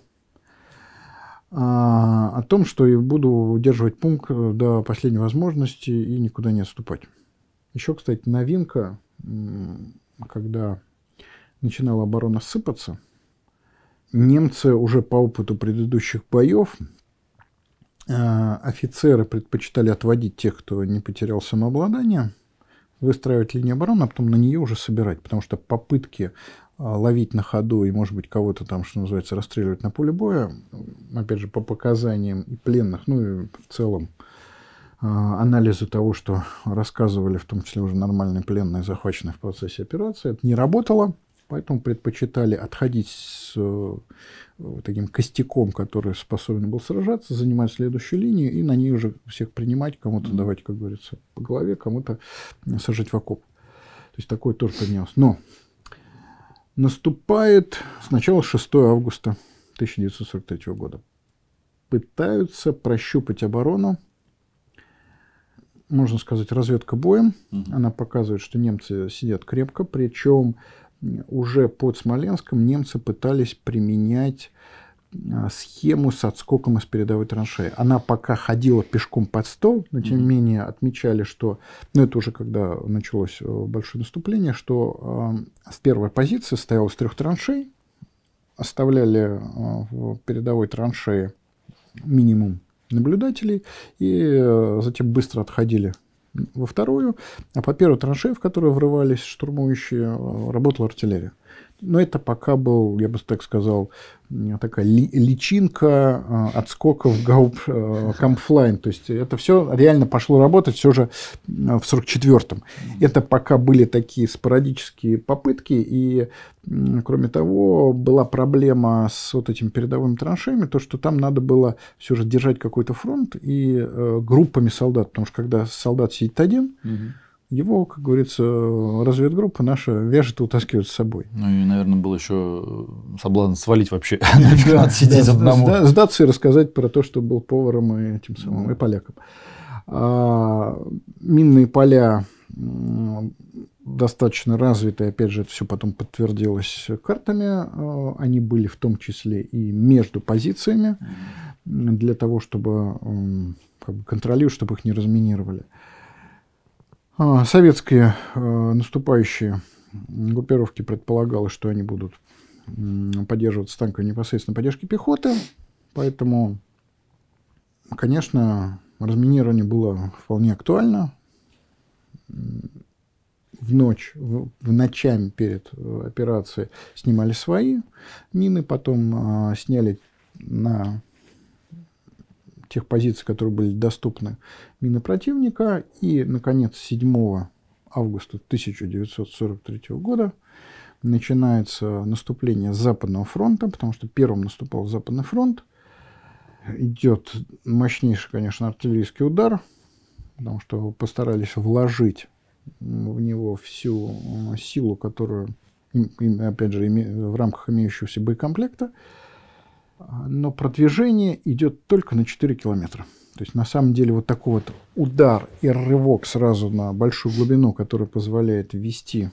а, о том, что я буду удерживать пункт до последней возможности и никуда не отступать. Еще, кстати, новинка, когда начинала оборона сыпаться, немцы уже по опыту предыдущих боев – а, офицеры предпочитали отводить тех, кто не потерял самообладание, выстраивать линию обороны, а потом на нее уже собирать, потому что попытки а, ловить на ходу и, может быть, кого-то там, что называется, расстреливать на поле боя, опять же, по показаниям и пленных, ну и в целом а, анализу того, что рассказывали, в том числе уже нормальные пленные, захваченные в процессе операции, это не работало поэтому предпочитали отходить с э, таким костяком, который способен был сражаться, занимать следующую линию и на ней уже всех принимать, кому-то давать, как говорится, по голове, кому-то сажать в окоп. То есть такое тоже применялось. Но наступает сначала 6 августа 1943 года. Пытаются прощупать оборону, можно сказать, разведка боем. Она показывает, что немцы сидят крепко, причем уже под Смоленском немцы пытались применять а, схему с отскоком из передовой траншеи. Она пока ходила пешком под стол, но тем не mm-hmm. менее отмечали, что, ну это уже когда началось э, большое наступление, что э, с первой позиции стояло с трех траншей, оставляли э, в передовой траншеи минимум наблюдателей и э, затем быстро отходили во вторую, а по первой траншеи, в которую врывались штурмующие, э, работала артиллерия но ну, это пока был, я бы так сказал, такая личинка а, отскоков гауп а, камфлайн. То есть это все реально пошло работать все же а, в 44-м. Это пока были такие спорадические попытки. И, кроме того, была проблема с вот этим передовым траншеями, то, что там надо было все же держать какой-то фронт и э, группами солдат. Потому что когда солдат сидит один, угу его, как говорится, разведгруппа наша вяжет и утаскивает с собой. Ну и, наверное, был еще э, соблазн свалить вообще, отсидеть надо сидеть одному. Сдаться и рассказать про то, что был поваром и этим самым, и поляком. А, минные поля достаточно развитые, опять же, это все потом подтвердилось картами. А, они были в том числе и между позициями для того, чтобы как контролировать, чтобы их не разминировали. А, советские э, наступающие группировки предполагалось, что они будут поддерживаться танками непосредственно поддержки пехоты, поэтому, конечно, разминирование было вполне актуально. В ночь, в, в ночами перед э, операцией снимали свои мины, потом а, сняли на тех позиций, которые были доступны мины противника. И, наконец, 7 августа 1943 года начинается наступление Западного фронта, потому что первым наступал Западный фронт. Идет мощнейший, конечно, артиллерийский удар, потому что постарались вложить в него всю силу, которую, опять же, в рамках имеющегося боекомплекта но продвижение идет только на 4 километра. То есть, на самом деле, вот такой вот удар и рывок сразу на большую глубину, который позволяет ввести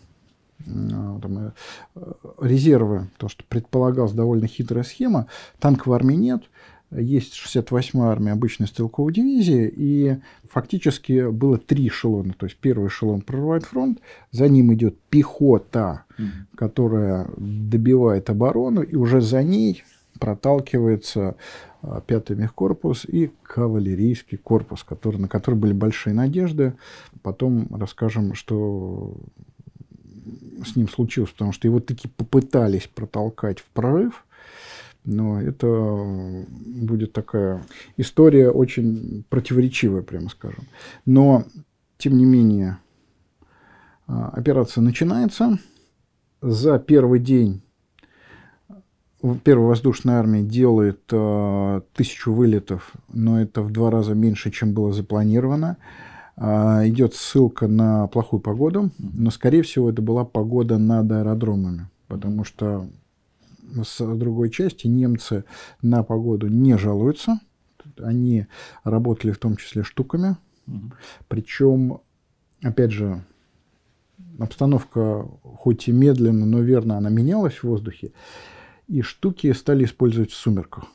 там, э, резервы, то, что предполагалась довольно хитрая схема, танков армии нет, есть 68-я армия обычной стрелковой дивизии, и фактически было три эшелона. То есть первый эшелон прорывает фронт, за ним идет пехота, mm-hmm. которая добивает оборону, и уже за ней проталкивается а, пятый мехкорпус и кавалерийский корпус, который, на который были большие надежды. Потом расскажем, что с ним случилось, потому что его таки попытались протолкать в прорыв, но это будет такая история очень противоречивая, прямо скажем. Но, тем не менее, а, операция начинается. За первый день Первая воздушная армия делает э, тысячу вылетов, но это в два раза меньше, чем было запланировано. Э, идет ссылка на плохую погоду, но, скорее всего, это была погода над аэродромами, потому что с другой части немцы на погоду не жалуются. Они работали в том числе штуками. Причем, опять же, обстановка хоть и медленно, но верно она менялась в воздухе. И штуки стали использовать в сумерках.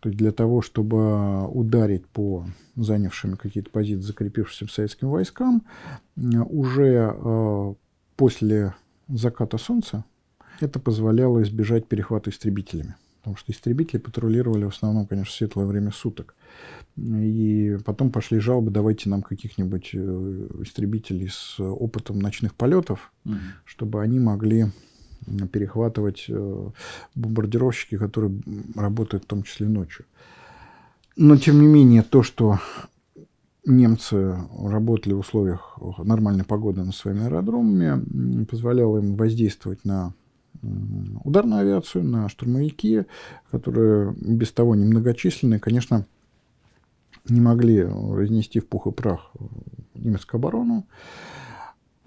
То есть для того, чтобы ударить по занявшим какие-то позиции закрепившимся советским войскам, уже э, после заката солнца это позволяло избежать перехвата истребителями. Потому что истребители патрулировали в основном, конечно, светлое время суток. И потом пошли жалобы, давайте нам каких-нибудь э, истребителей с опытом ночных полетов, mm чтобы они могли перехватывать э, бомбардировщики, которые работают в том числе ночью. Но, тем не менее, то, что немцы работали в условиях нормальной погоды на своими аэродромами, позволяло им воздействовать на ударную авиацию, на штурмовики, которые без того немногочисленные, конечно, не могли разнести в пух и прах немецкую оборону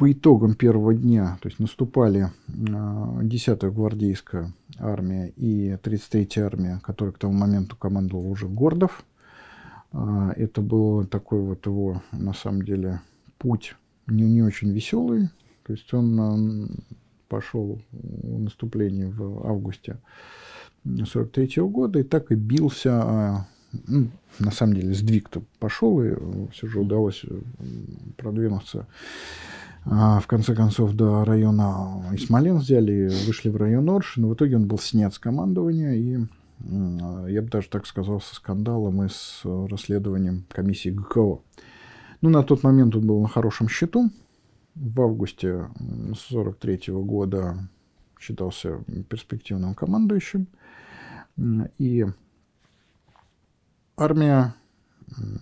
по итогам первого дня, то есть наступали 10-я э, гвардейская армия и 33-я армия, которая к тому моменту командовала уже Гордов. Э, это был такой вот его, на самом деле, путь не, не очень веселый. То есть он э, пошел в наступление в августе 43 -го года и так и бился ну, на самом деле сдвиг-то пошел, и все же удалось продвинуться а, в конце концов до района Исмалин взяли, вышли в район Орши, но в итоге он был снят с командования и а, я бы даже так сказал, со скандалом и с расследованием комиссии ГКО. Ну, на тот момент он был на хорошем счету. В августе 1943 года считался перспективным командующим. И армия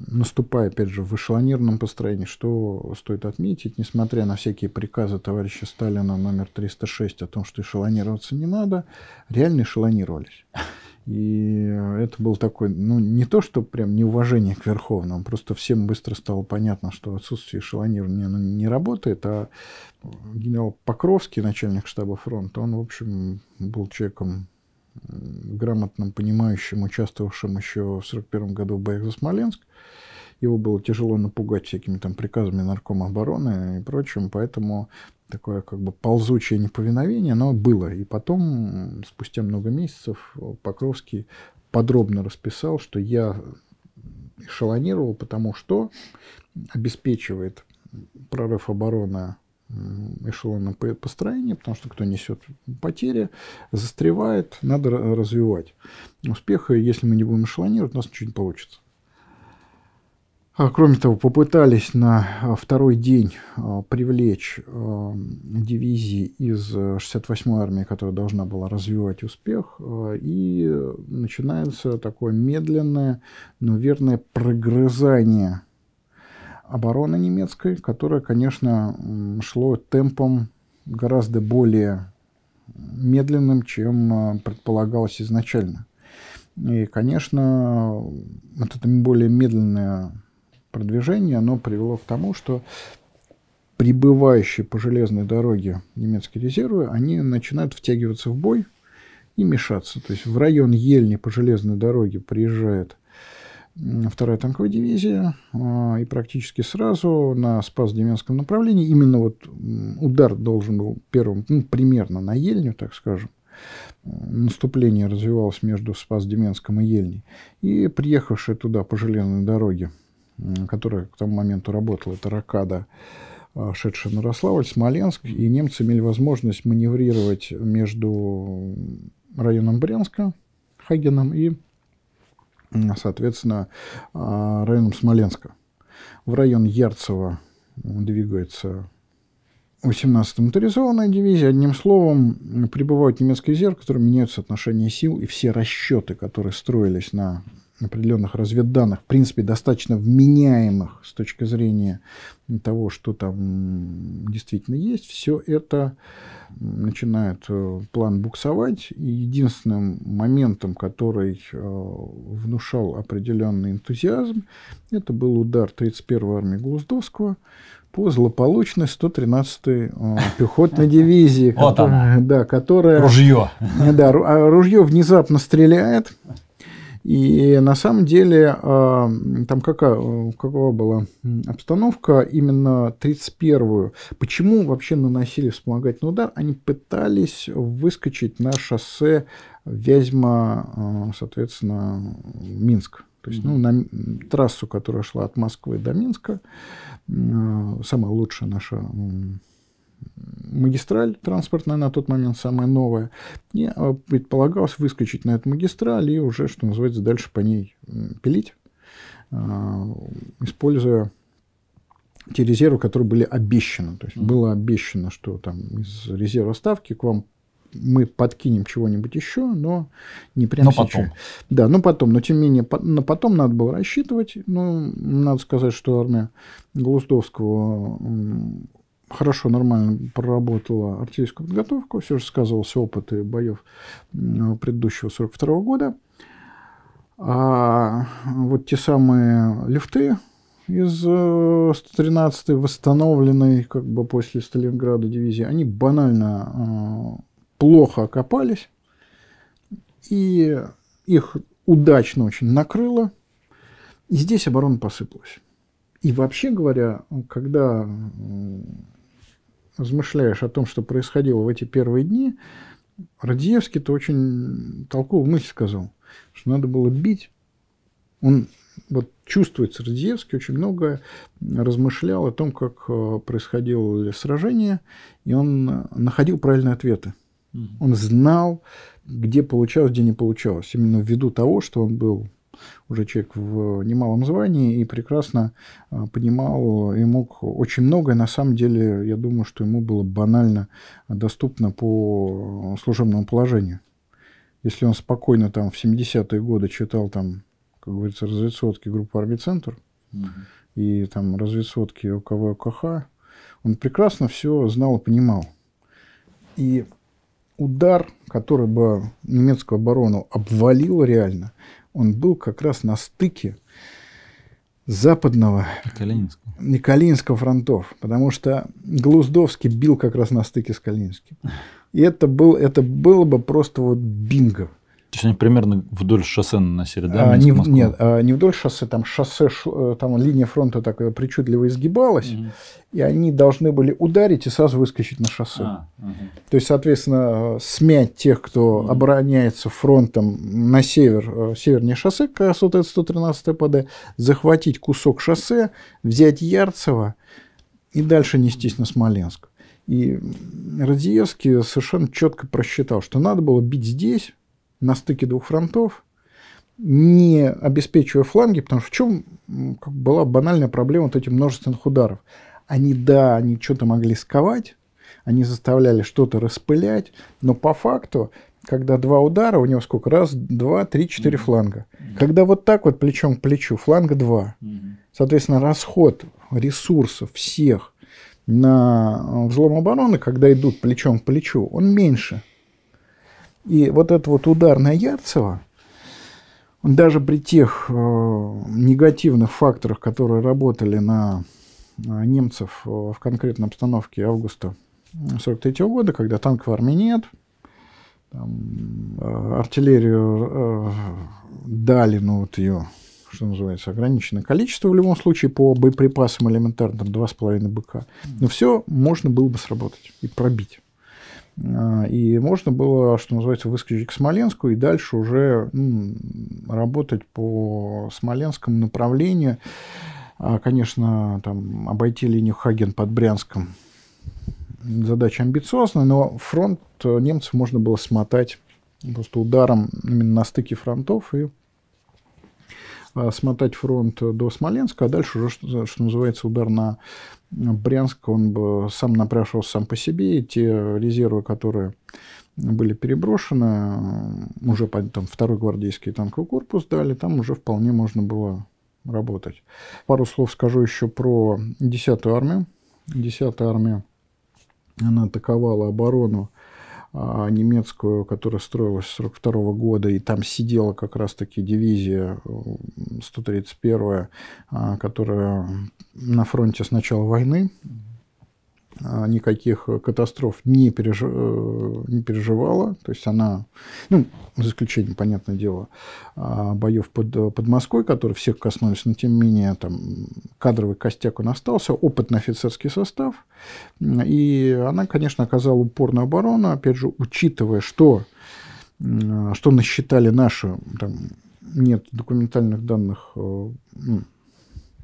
наступая, опять же, в эшелонирном построении, что стоит отметить, несмотря на всякие приказы товарища Сталина номер 306 о том, что эшелонироваться не надо, реально эшелонировались. И это был такой, ну, не то, что прям неуважение к Верховному, просто всем быстро стало понятно, что отсутствие эшелонирования оно не работает, а генерал Покровский, начальник штаба фронта, он, в общем, был человеком грамотным, понимающим, участвовавшим еще в 1941 году в боях за Смоленск. Его было тяжело напугать всякими там приказами наркома обороны и прочим, поэтому такое как бы ползучее неповиновение, но было. И потом, спустя много месяцев, Покровский подробно расписал, что я эшелонировал, потому что обеспечивает прорыв обороны эшелона построения, потому что кто несет потери, застревает, надо развивать. Успеха, если мы не будем эшелонировать, у нас ничего не получится. А, кроме того, попытались на а, второй день а, привлечь дивизии из 68-й э, армии, которая должна была развивать успех, а, и начинается такое медленное, но верное прогрызание обороны немецкой, которая, конечно, шло темпом гораздо более медленным, чем э, предполагалось изначально. И, конечно, вот это более медленное продвижение, оно привело к тому, что прибывающие по железной дороге немецкие резервы, они начинают втягиваться в бой и мешаться. То есть в район Ельни по железной дороге приезжает вторая танковая дивизия, а, и практически сразу на Спас-Деменском направлении, именно вот удар должен был первым, ну, примерно на Ельню, так скажем, наступление развивалось между Спас-Деменском и Ельней, и приехавшие туда по железной дороге, которая к тому моменту работала, это Ракада, а, шедшая на Ярославль, Смоленск, и немцы имели возможность маневрировать между районом Брянска, Хагеном и соответственно, а, районом Смоленска. В район Ярцево двигается 18-я моторизованная дивизия. Одним словом, прибывают немецкие зеркала, которые меняются отношения сил, и все расчеты, которые строились на определенных разведданных, в принципе, достаточно вменяемых с точки зрения того, что там действительно есть, все это начинает э, план буксовать. И единственным моментом, который э, внушал определенный энтузиазм, это был удар 31-й армии Глуздовского по злополучной 113-й э, пехотной дивизии, которая, да, которая, ружье, да, а ружье внезапно стреляет, и на самом деле а, там какая, какова была обстановка именно 31-ю? Почему вообще наносили вспомогательный удар? Они пытались выскочить на шоссе Вязьма, а, соответственно, Минск. То есть, ну, на трассу, которая шла от Москвы до Минска, а, самая лучшая наша магистраль транспортная на тот момент, самая новая. И а, предполагалось выскочить на эту магистраль и уже, что называется, дальше по ней пилить, а, используя те резервы, которые были обещаны. То есть было обещано, что там из резерва ставки к вам мы подкинем чего-нибудь еще, но не прямо но сейчас. Потом. Да, но потом. Но тем не менее, по, на потом надо было рассчитывать. Но ну, надо сказать, что армия Глуздовского хорошо, нормально проработала артиллерийскую подготовку, все же сказывался опыт и боев предыдущего 42 -го года. А вот те самые лифты из 113-й, э, восстановленной как бы после Сталинграда дивизии, они банально э, плохо окопались, и их удачно очень накрыло, и здесь оборона посыпалась. И вообще говоря, когда размышляешь о том, что происходило в эти первые дни, Радиевский-то очень толковую мысль сказал, что надо было бить. Он вот чувствуется, Радиевский очень много размышлял о том, как э, происходило сражение, и он находил правильные ответы. Он знал, где получалось, где не получалось. Именно ввиду того, что он был уже человек в немалом звании и прекрасно а, понимал и мог очень многое, на самом деле, я думаю, что ему было банально доступно по а, служебному положению. Если он спокойно там в 70-е годы читал там, как говорится, разведсотки группы «Арбицентр», и там разведсотки ОКВ, ОКХ, он прекрасно все знал и понимал. И удар, который бы немецкую оборону обвалил реально, он был как раз на стыке западного и Калининского. и Калининского фронтов, потому что Глуздовский бил как раз на стыке с Калининским. И это, был, это было бы просто вот бинго. То есть они примерно вдоль шоссе наносили, да? А, не, нет, а, не вдоль шоссе, там шоссе, э, там линия фронта так причудливо изгибалась, угу. и они должны были ударить и сразу выскочить на шоссе. А, угу. То есть, соответственно, э, смять тех, кто угу. обороняется фронтом на север, э, севернее шоссе, как раз вот это 113 ПД, захватить кусок шоссе, взять Ярцево и дальше нестись на Смоленск. И Радиевский совершенно четко просчитал, что надо было бить здесь, на стыке двух фронтов, не обеспечивая фланги, потому что в чем как была банальная проблема вот этих множественных ударов. Они, да, они что-то могли сковать, они заставляли что-то распылять, но по факту, когда два удара, у него сколько? Раз, два, три, четыре mm-hmm. фланга. Mm-hmm. Когда вот так вот плечом к плечу, фланга два. Mm-hmm. Соответственно, расход ресурсов всех на э, взлом обороны, когда идут плечом к плечу, он меньше. И вот этот вот удар на Ярцева, он даже при тех э, негативных факторах, которые работали на э, немцев э, в конкретной обстановке августа 1943 года, когда танков армии нет, там, э, артиллерию э, дали, ну вот ее, что называется, ограниченное количество в любом случае по боеприпасам элементарно, там 2,5 БК. Но все можно было бы сработать и пробить. А, и можно было, что называется, выскочить к Смоленску и дальше уже ну, работать по смоленскому направлению. А, конечно, там, обойти линию Хаген под Брянском задача амбициозная, но фронт э, немцев можно было смотать просто ударом именно на стыке фронтов и э, смотать фронт до Смоленска, а дальше уже, что, что называется, удар на Брянск, он бы сам напрашивался сам по себе, и те резервы, которые были переброшены, уже там, второй гвардейский танковый корпус дали, там уже вполне можно было работать. Пару слов скажу еще про 10-ю армию. 10-я армия, она атаковала оборону а, немецкую, которая строилась с 1942 года, и там сидела как раз-таки дивизия 131, а, которая на фронте с начала войны а, никаких э, катастроф не, переж... Э, не переживала. То есть она, ну, за исключением, понятное дело, а, боев под, э, под Москвой, которые всех коснулись, но тем не менее там кадровый костяк он остался, опытный офицерский состав. И она, конечно, оказала упор на оборону, опять же, учитывая, что, а, что насчитали наши, там, нет документальных данных, ну,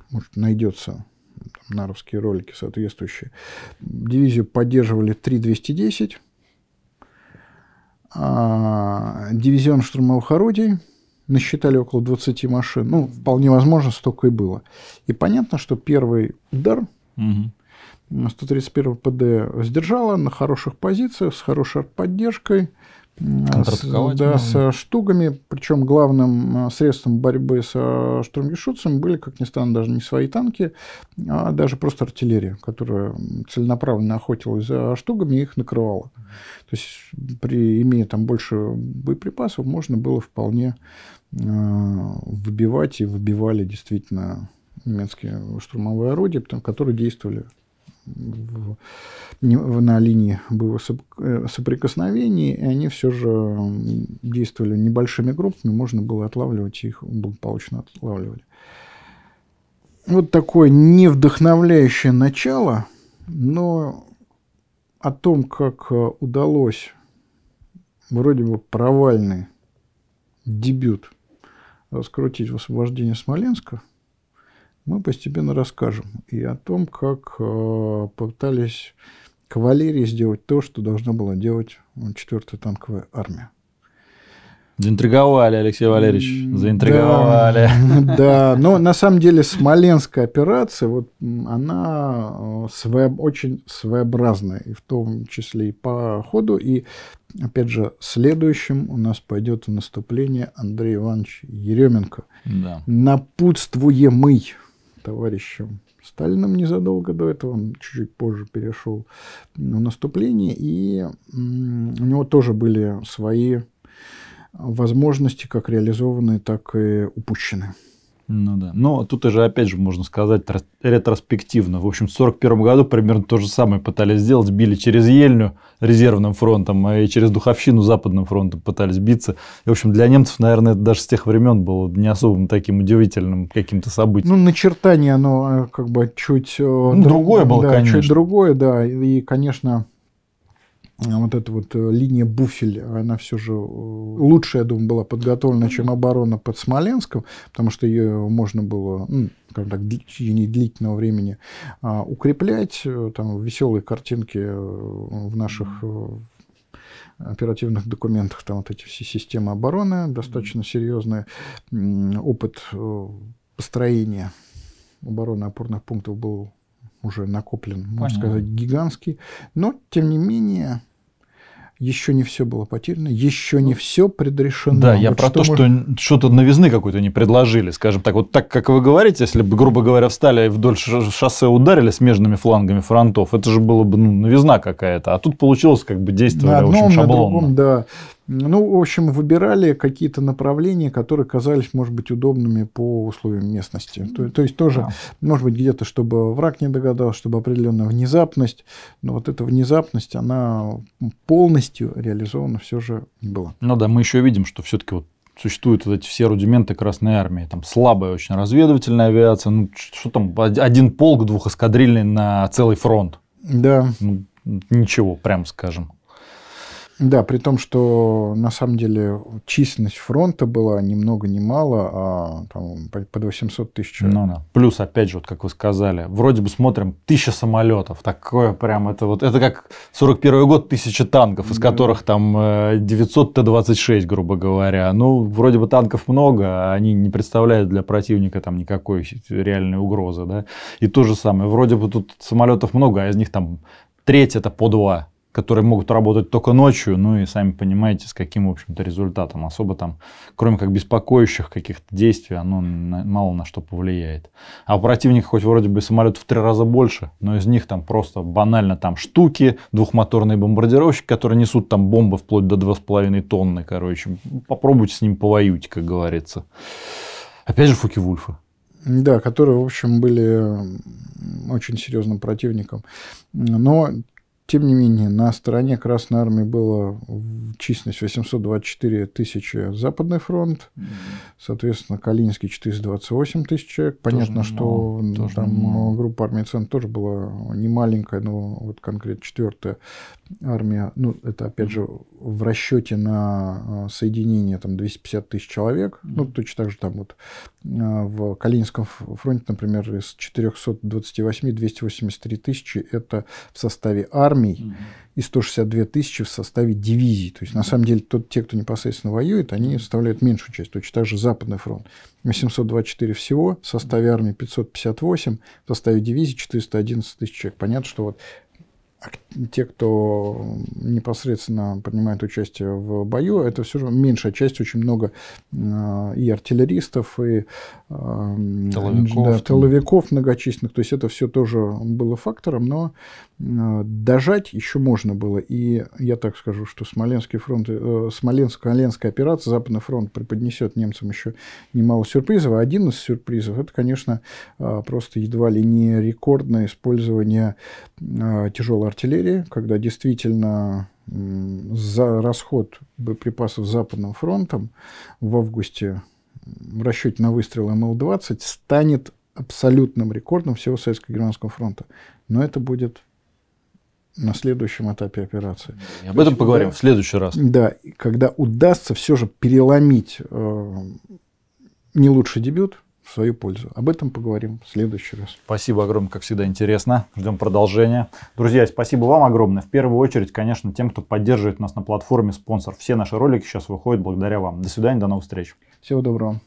может, найдется там, наровские ролики соответствующие. Дивизию поддерживали 3210, а, дивизион штурмовых орудий насчитали около 20 машин. Ну, вполне возможно, столько и было. И понятно, что первый удар угу. 131 ПД сдержала на хороших позициях, с хорошей поддержкой, с, да, ну, с штугами, причем главным а, средством борьбы со штурмгешутцем были, как ни странно, даже не свои танки, а даже просто артиллерия, которая целенаправленно охотилась за штугами и их накрывала. То есть, при, имея там больше боеприпасов, можно было вполне э, выбивать и выбивали действительно немецкие штурмовые орудия, которые действовали в, в, на линии было э, соприкосновений, и они все же действовали небольшими группами, можно было отлавливать, их благополучно отлавливали. Вот такое невдохновляющее начало, но о том, как э, удалось вроде бы провальный дебют раскрутить в освобождении Смоленска – мы постепенно расскажем и о том, как э, пытались кавалерии сделать то, что должна была делать 4-я танковая армия. Заинтриговали, Алексей Валерьевич, заинтриговали. Да, да, но на самом деле Смоленская операция, вот она э, свое, очень своеобразная, и в том числе и по ходу, и опять же, следующим у нас пойдет в наступление Андрей Иванович Еременко. Да. Напутствуемый товарищем Сталиным незадолго до этого, он чуть-чуть позже перешел на наступление, и у него тоже были свои возможности, как реализованные, так и упущенные. Ну да. Но тут уже, опять же, можно сказать ретроспективно. В общем, в 1941 году примерно то же самое пытались сделать. Били через Ельню резервным фронтом а и через Духовщину западным фронтом пытались биться. И, в общем, для немцев, наверное, это даже с тех времен было не особым таким удивительным каким-то событием. Ну, начертание, оно э, как бы чуть... Э, ну, другое было, да, конечно. Чуть другое, да. И, конечно, а вот эта вот э, линия Буфель, она все же э, лучше, я думаю, была подготовлена, чем оборона под Смоленском, потому что ее можно было, ну, скажем так, в течение длительного времени а, укреплять. Э, там веселые картинки в наших оперативных документах, там вот эти все системы обороны, достаточно серьезный опыт построения обороны опорных пунктов был уже накоплен, Понятно. можно сказать, гигантский. Но, тем не менее, еще не все было потеряно, еще не ну, все предрешено. Да, вот я про что то, может... что что-то новизны какой-то не предложили, скажем так. Вот так, как вы говорите, если бы, грубо говоря, встали и вдоль шоссе ударили смежными флангами фронтов, это же было бы ну, новизна какая-то. А тут получилось как бы действовать на одном, шаблонно. На другом, да. Ну, в общем, выбирали какие-то направления, которые казались, может быть, удобными по условиям местности. То, то есть тоже, да. может быть, где-то, чтобы враг не догадался, чтобы определенная внезапность. Но вот эта внезапность, она полностью реализована все же не была. Ну да, мы еще видим, что все-таки вот существуют вот эти все рудименты Красной Армии. Там слабая очень разведывательная авиация. Ну, что там, один полк двухэскадрильный на целый фронт. Да. Ну, ничего, прям скажем. Да, при том, что на самом деле численность фронта была ни много ни мало, а там, под 800 тысяч Ну, да. Плюс, опять же, вот как вы сказали, вроде бы смотрим, тысяча самолетов, такое прям, это вот, это как 41 год, тысяча танков, из да. которых там 900 э, Т-26, грубо говоря. Ну, вроде бы танков много, а они не представляют для противника там никакой реальной угрозы, да. И то же самое, вроде бы тут самолетов много, а из них там треть это по два которые могут работать только ночью, ну и сами понимаете, с каким, в общем-то, результатом. Особо там, кроме как беспокоящих каких-то действий, оно на, мало на что повлияет. А у противника хоть вроде бы самолет в три раза больше, но из них там просто банально там штуки, двухмоторные бомбардировщики, которые несут там бомбы вплоть до 2,5 тонны, короче. Попробуйте с ним повоюйте, как говорится. Опять же Фуки Вульфа. Да, которые, в общем, были очень серьезным противником. Но тем не менее, на стороне Красной Армии было численность 824 тысячи Западный фронт, mm-hmm. соответственно, Калининский 428 тысяч человек. Понятно, тоже что мало, тоже там мало. группа армии «Центр» тоже была не маленькая, но вот конкретно 4 армия, ну, это опять же в расчете на а, соединение там 250 тысяч человек, mm-hmm. ну, точно так же там вот а, в Калининском фронте, например, из 428 283 тысячи это в составе армий mm-hmm. и 162 тысячи в составе дивизий. То есть, на самом деле, тот, те, кто непосредственно воюет, они составляют меньшую часть. Точно так же Западный фронт. 824 всего, в составе армии 558, в составе дивизии 411 тысяч человек. Понятно, что вот те, кто непосредственно принимает участие в бою, это все же меньшая часть, очень много э, и артиллеристов, и эм, тыловиков, да, тыловиков многочисленных, то есть это все тоже было фактором, но Э, дожать еще можно было. И я так скажу, что Смоленский фронт, э, Смоленск, Смоленская операция, Западный фронт преподнесет немцам еще немало сюрпризов. А один из сюрпризов, это, конечно, э, просто едва ли не рекордное использование э, тяжелой артиллерии, когда действительно за расход боеприпасов Западным фронтом в августе в расчете на выстрел МЛ-20 станет абсолютным рекордом всего Советско-Германского фронта. Но это будет на следующем этапе операции. И об этом поговорим когда, в следующий раз. Да, когда удастся все же переломить э, не лучший дебют в свою пользу. Об этом поговорим в следующий раз. Спасибо огромное, как всегда, интересно. Ждем продолжения. Друзья, спасибо вам огромное. В первую очередь, конечно, тем, кто поддерживает нас на платформе спонсор. Все наши ролики сейчас выходят благодаря вам. До свидания, до новых встреч. Всего доброго.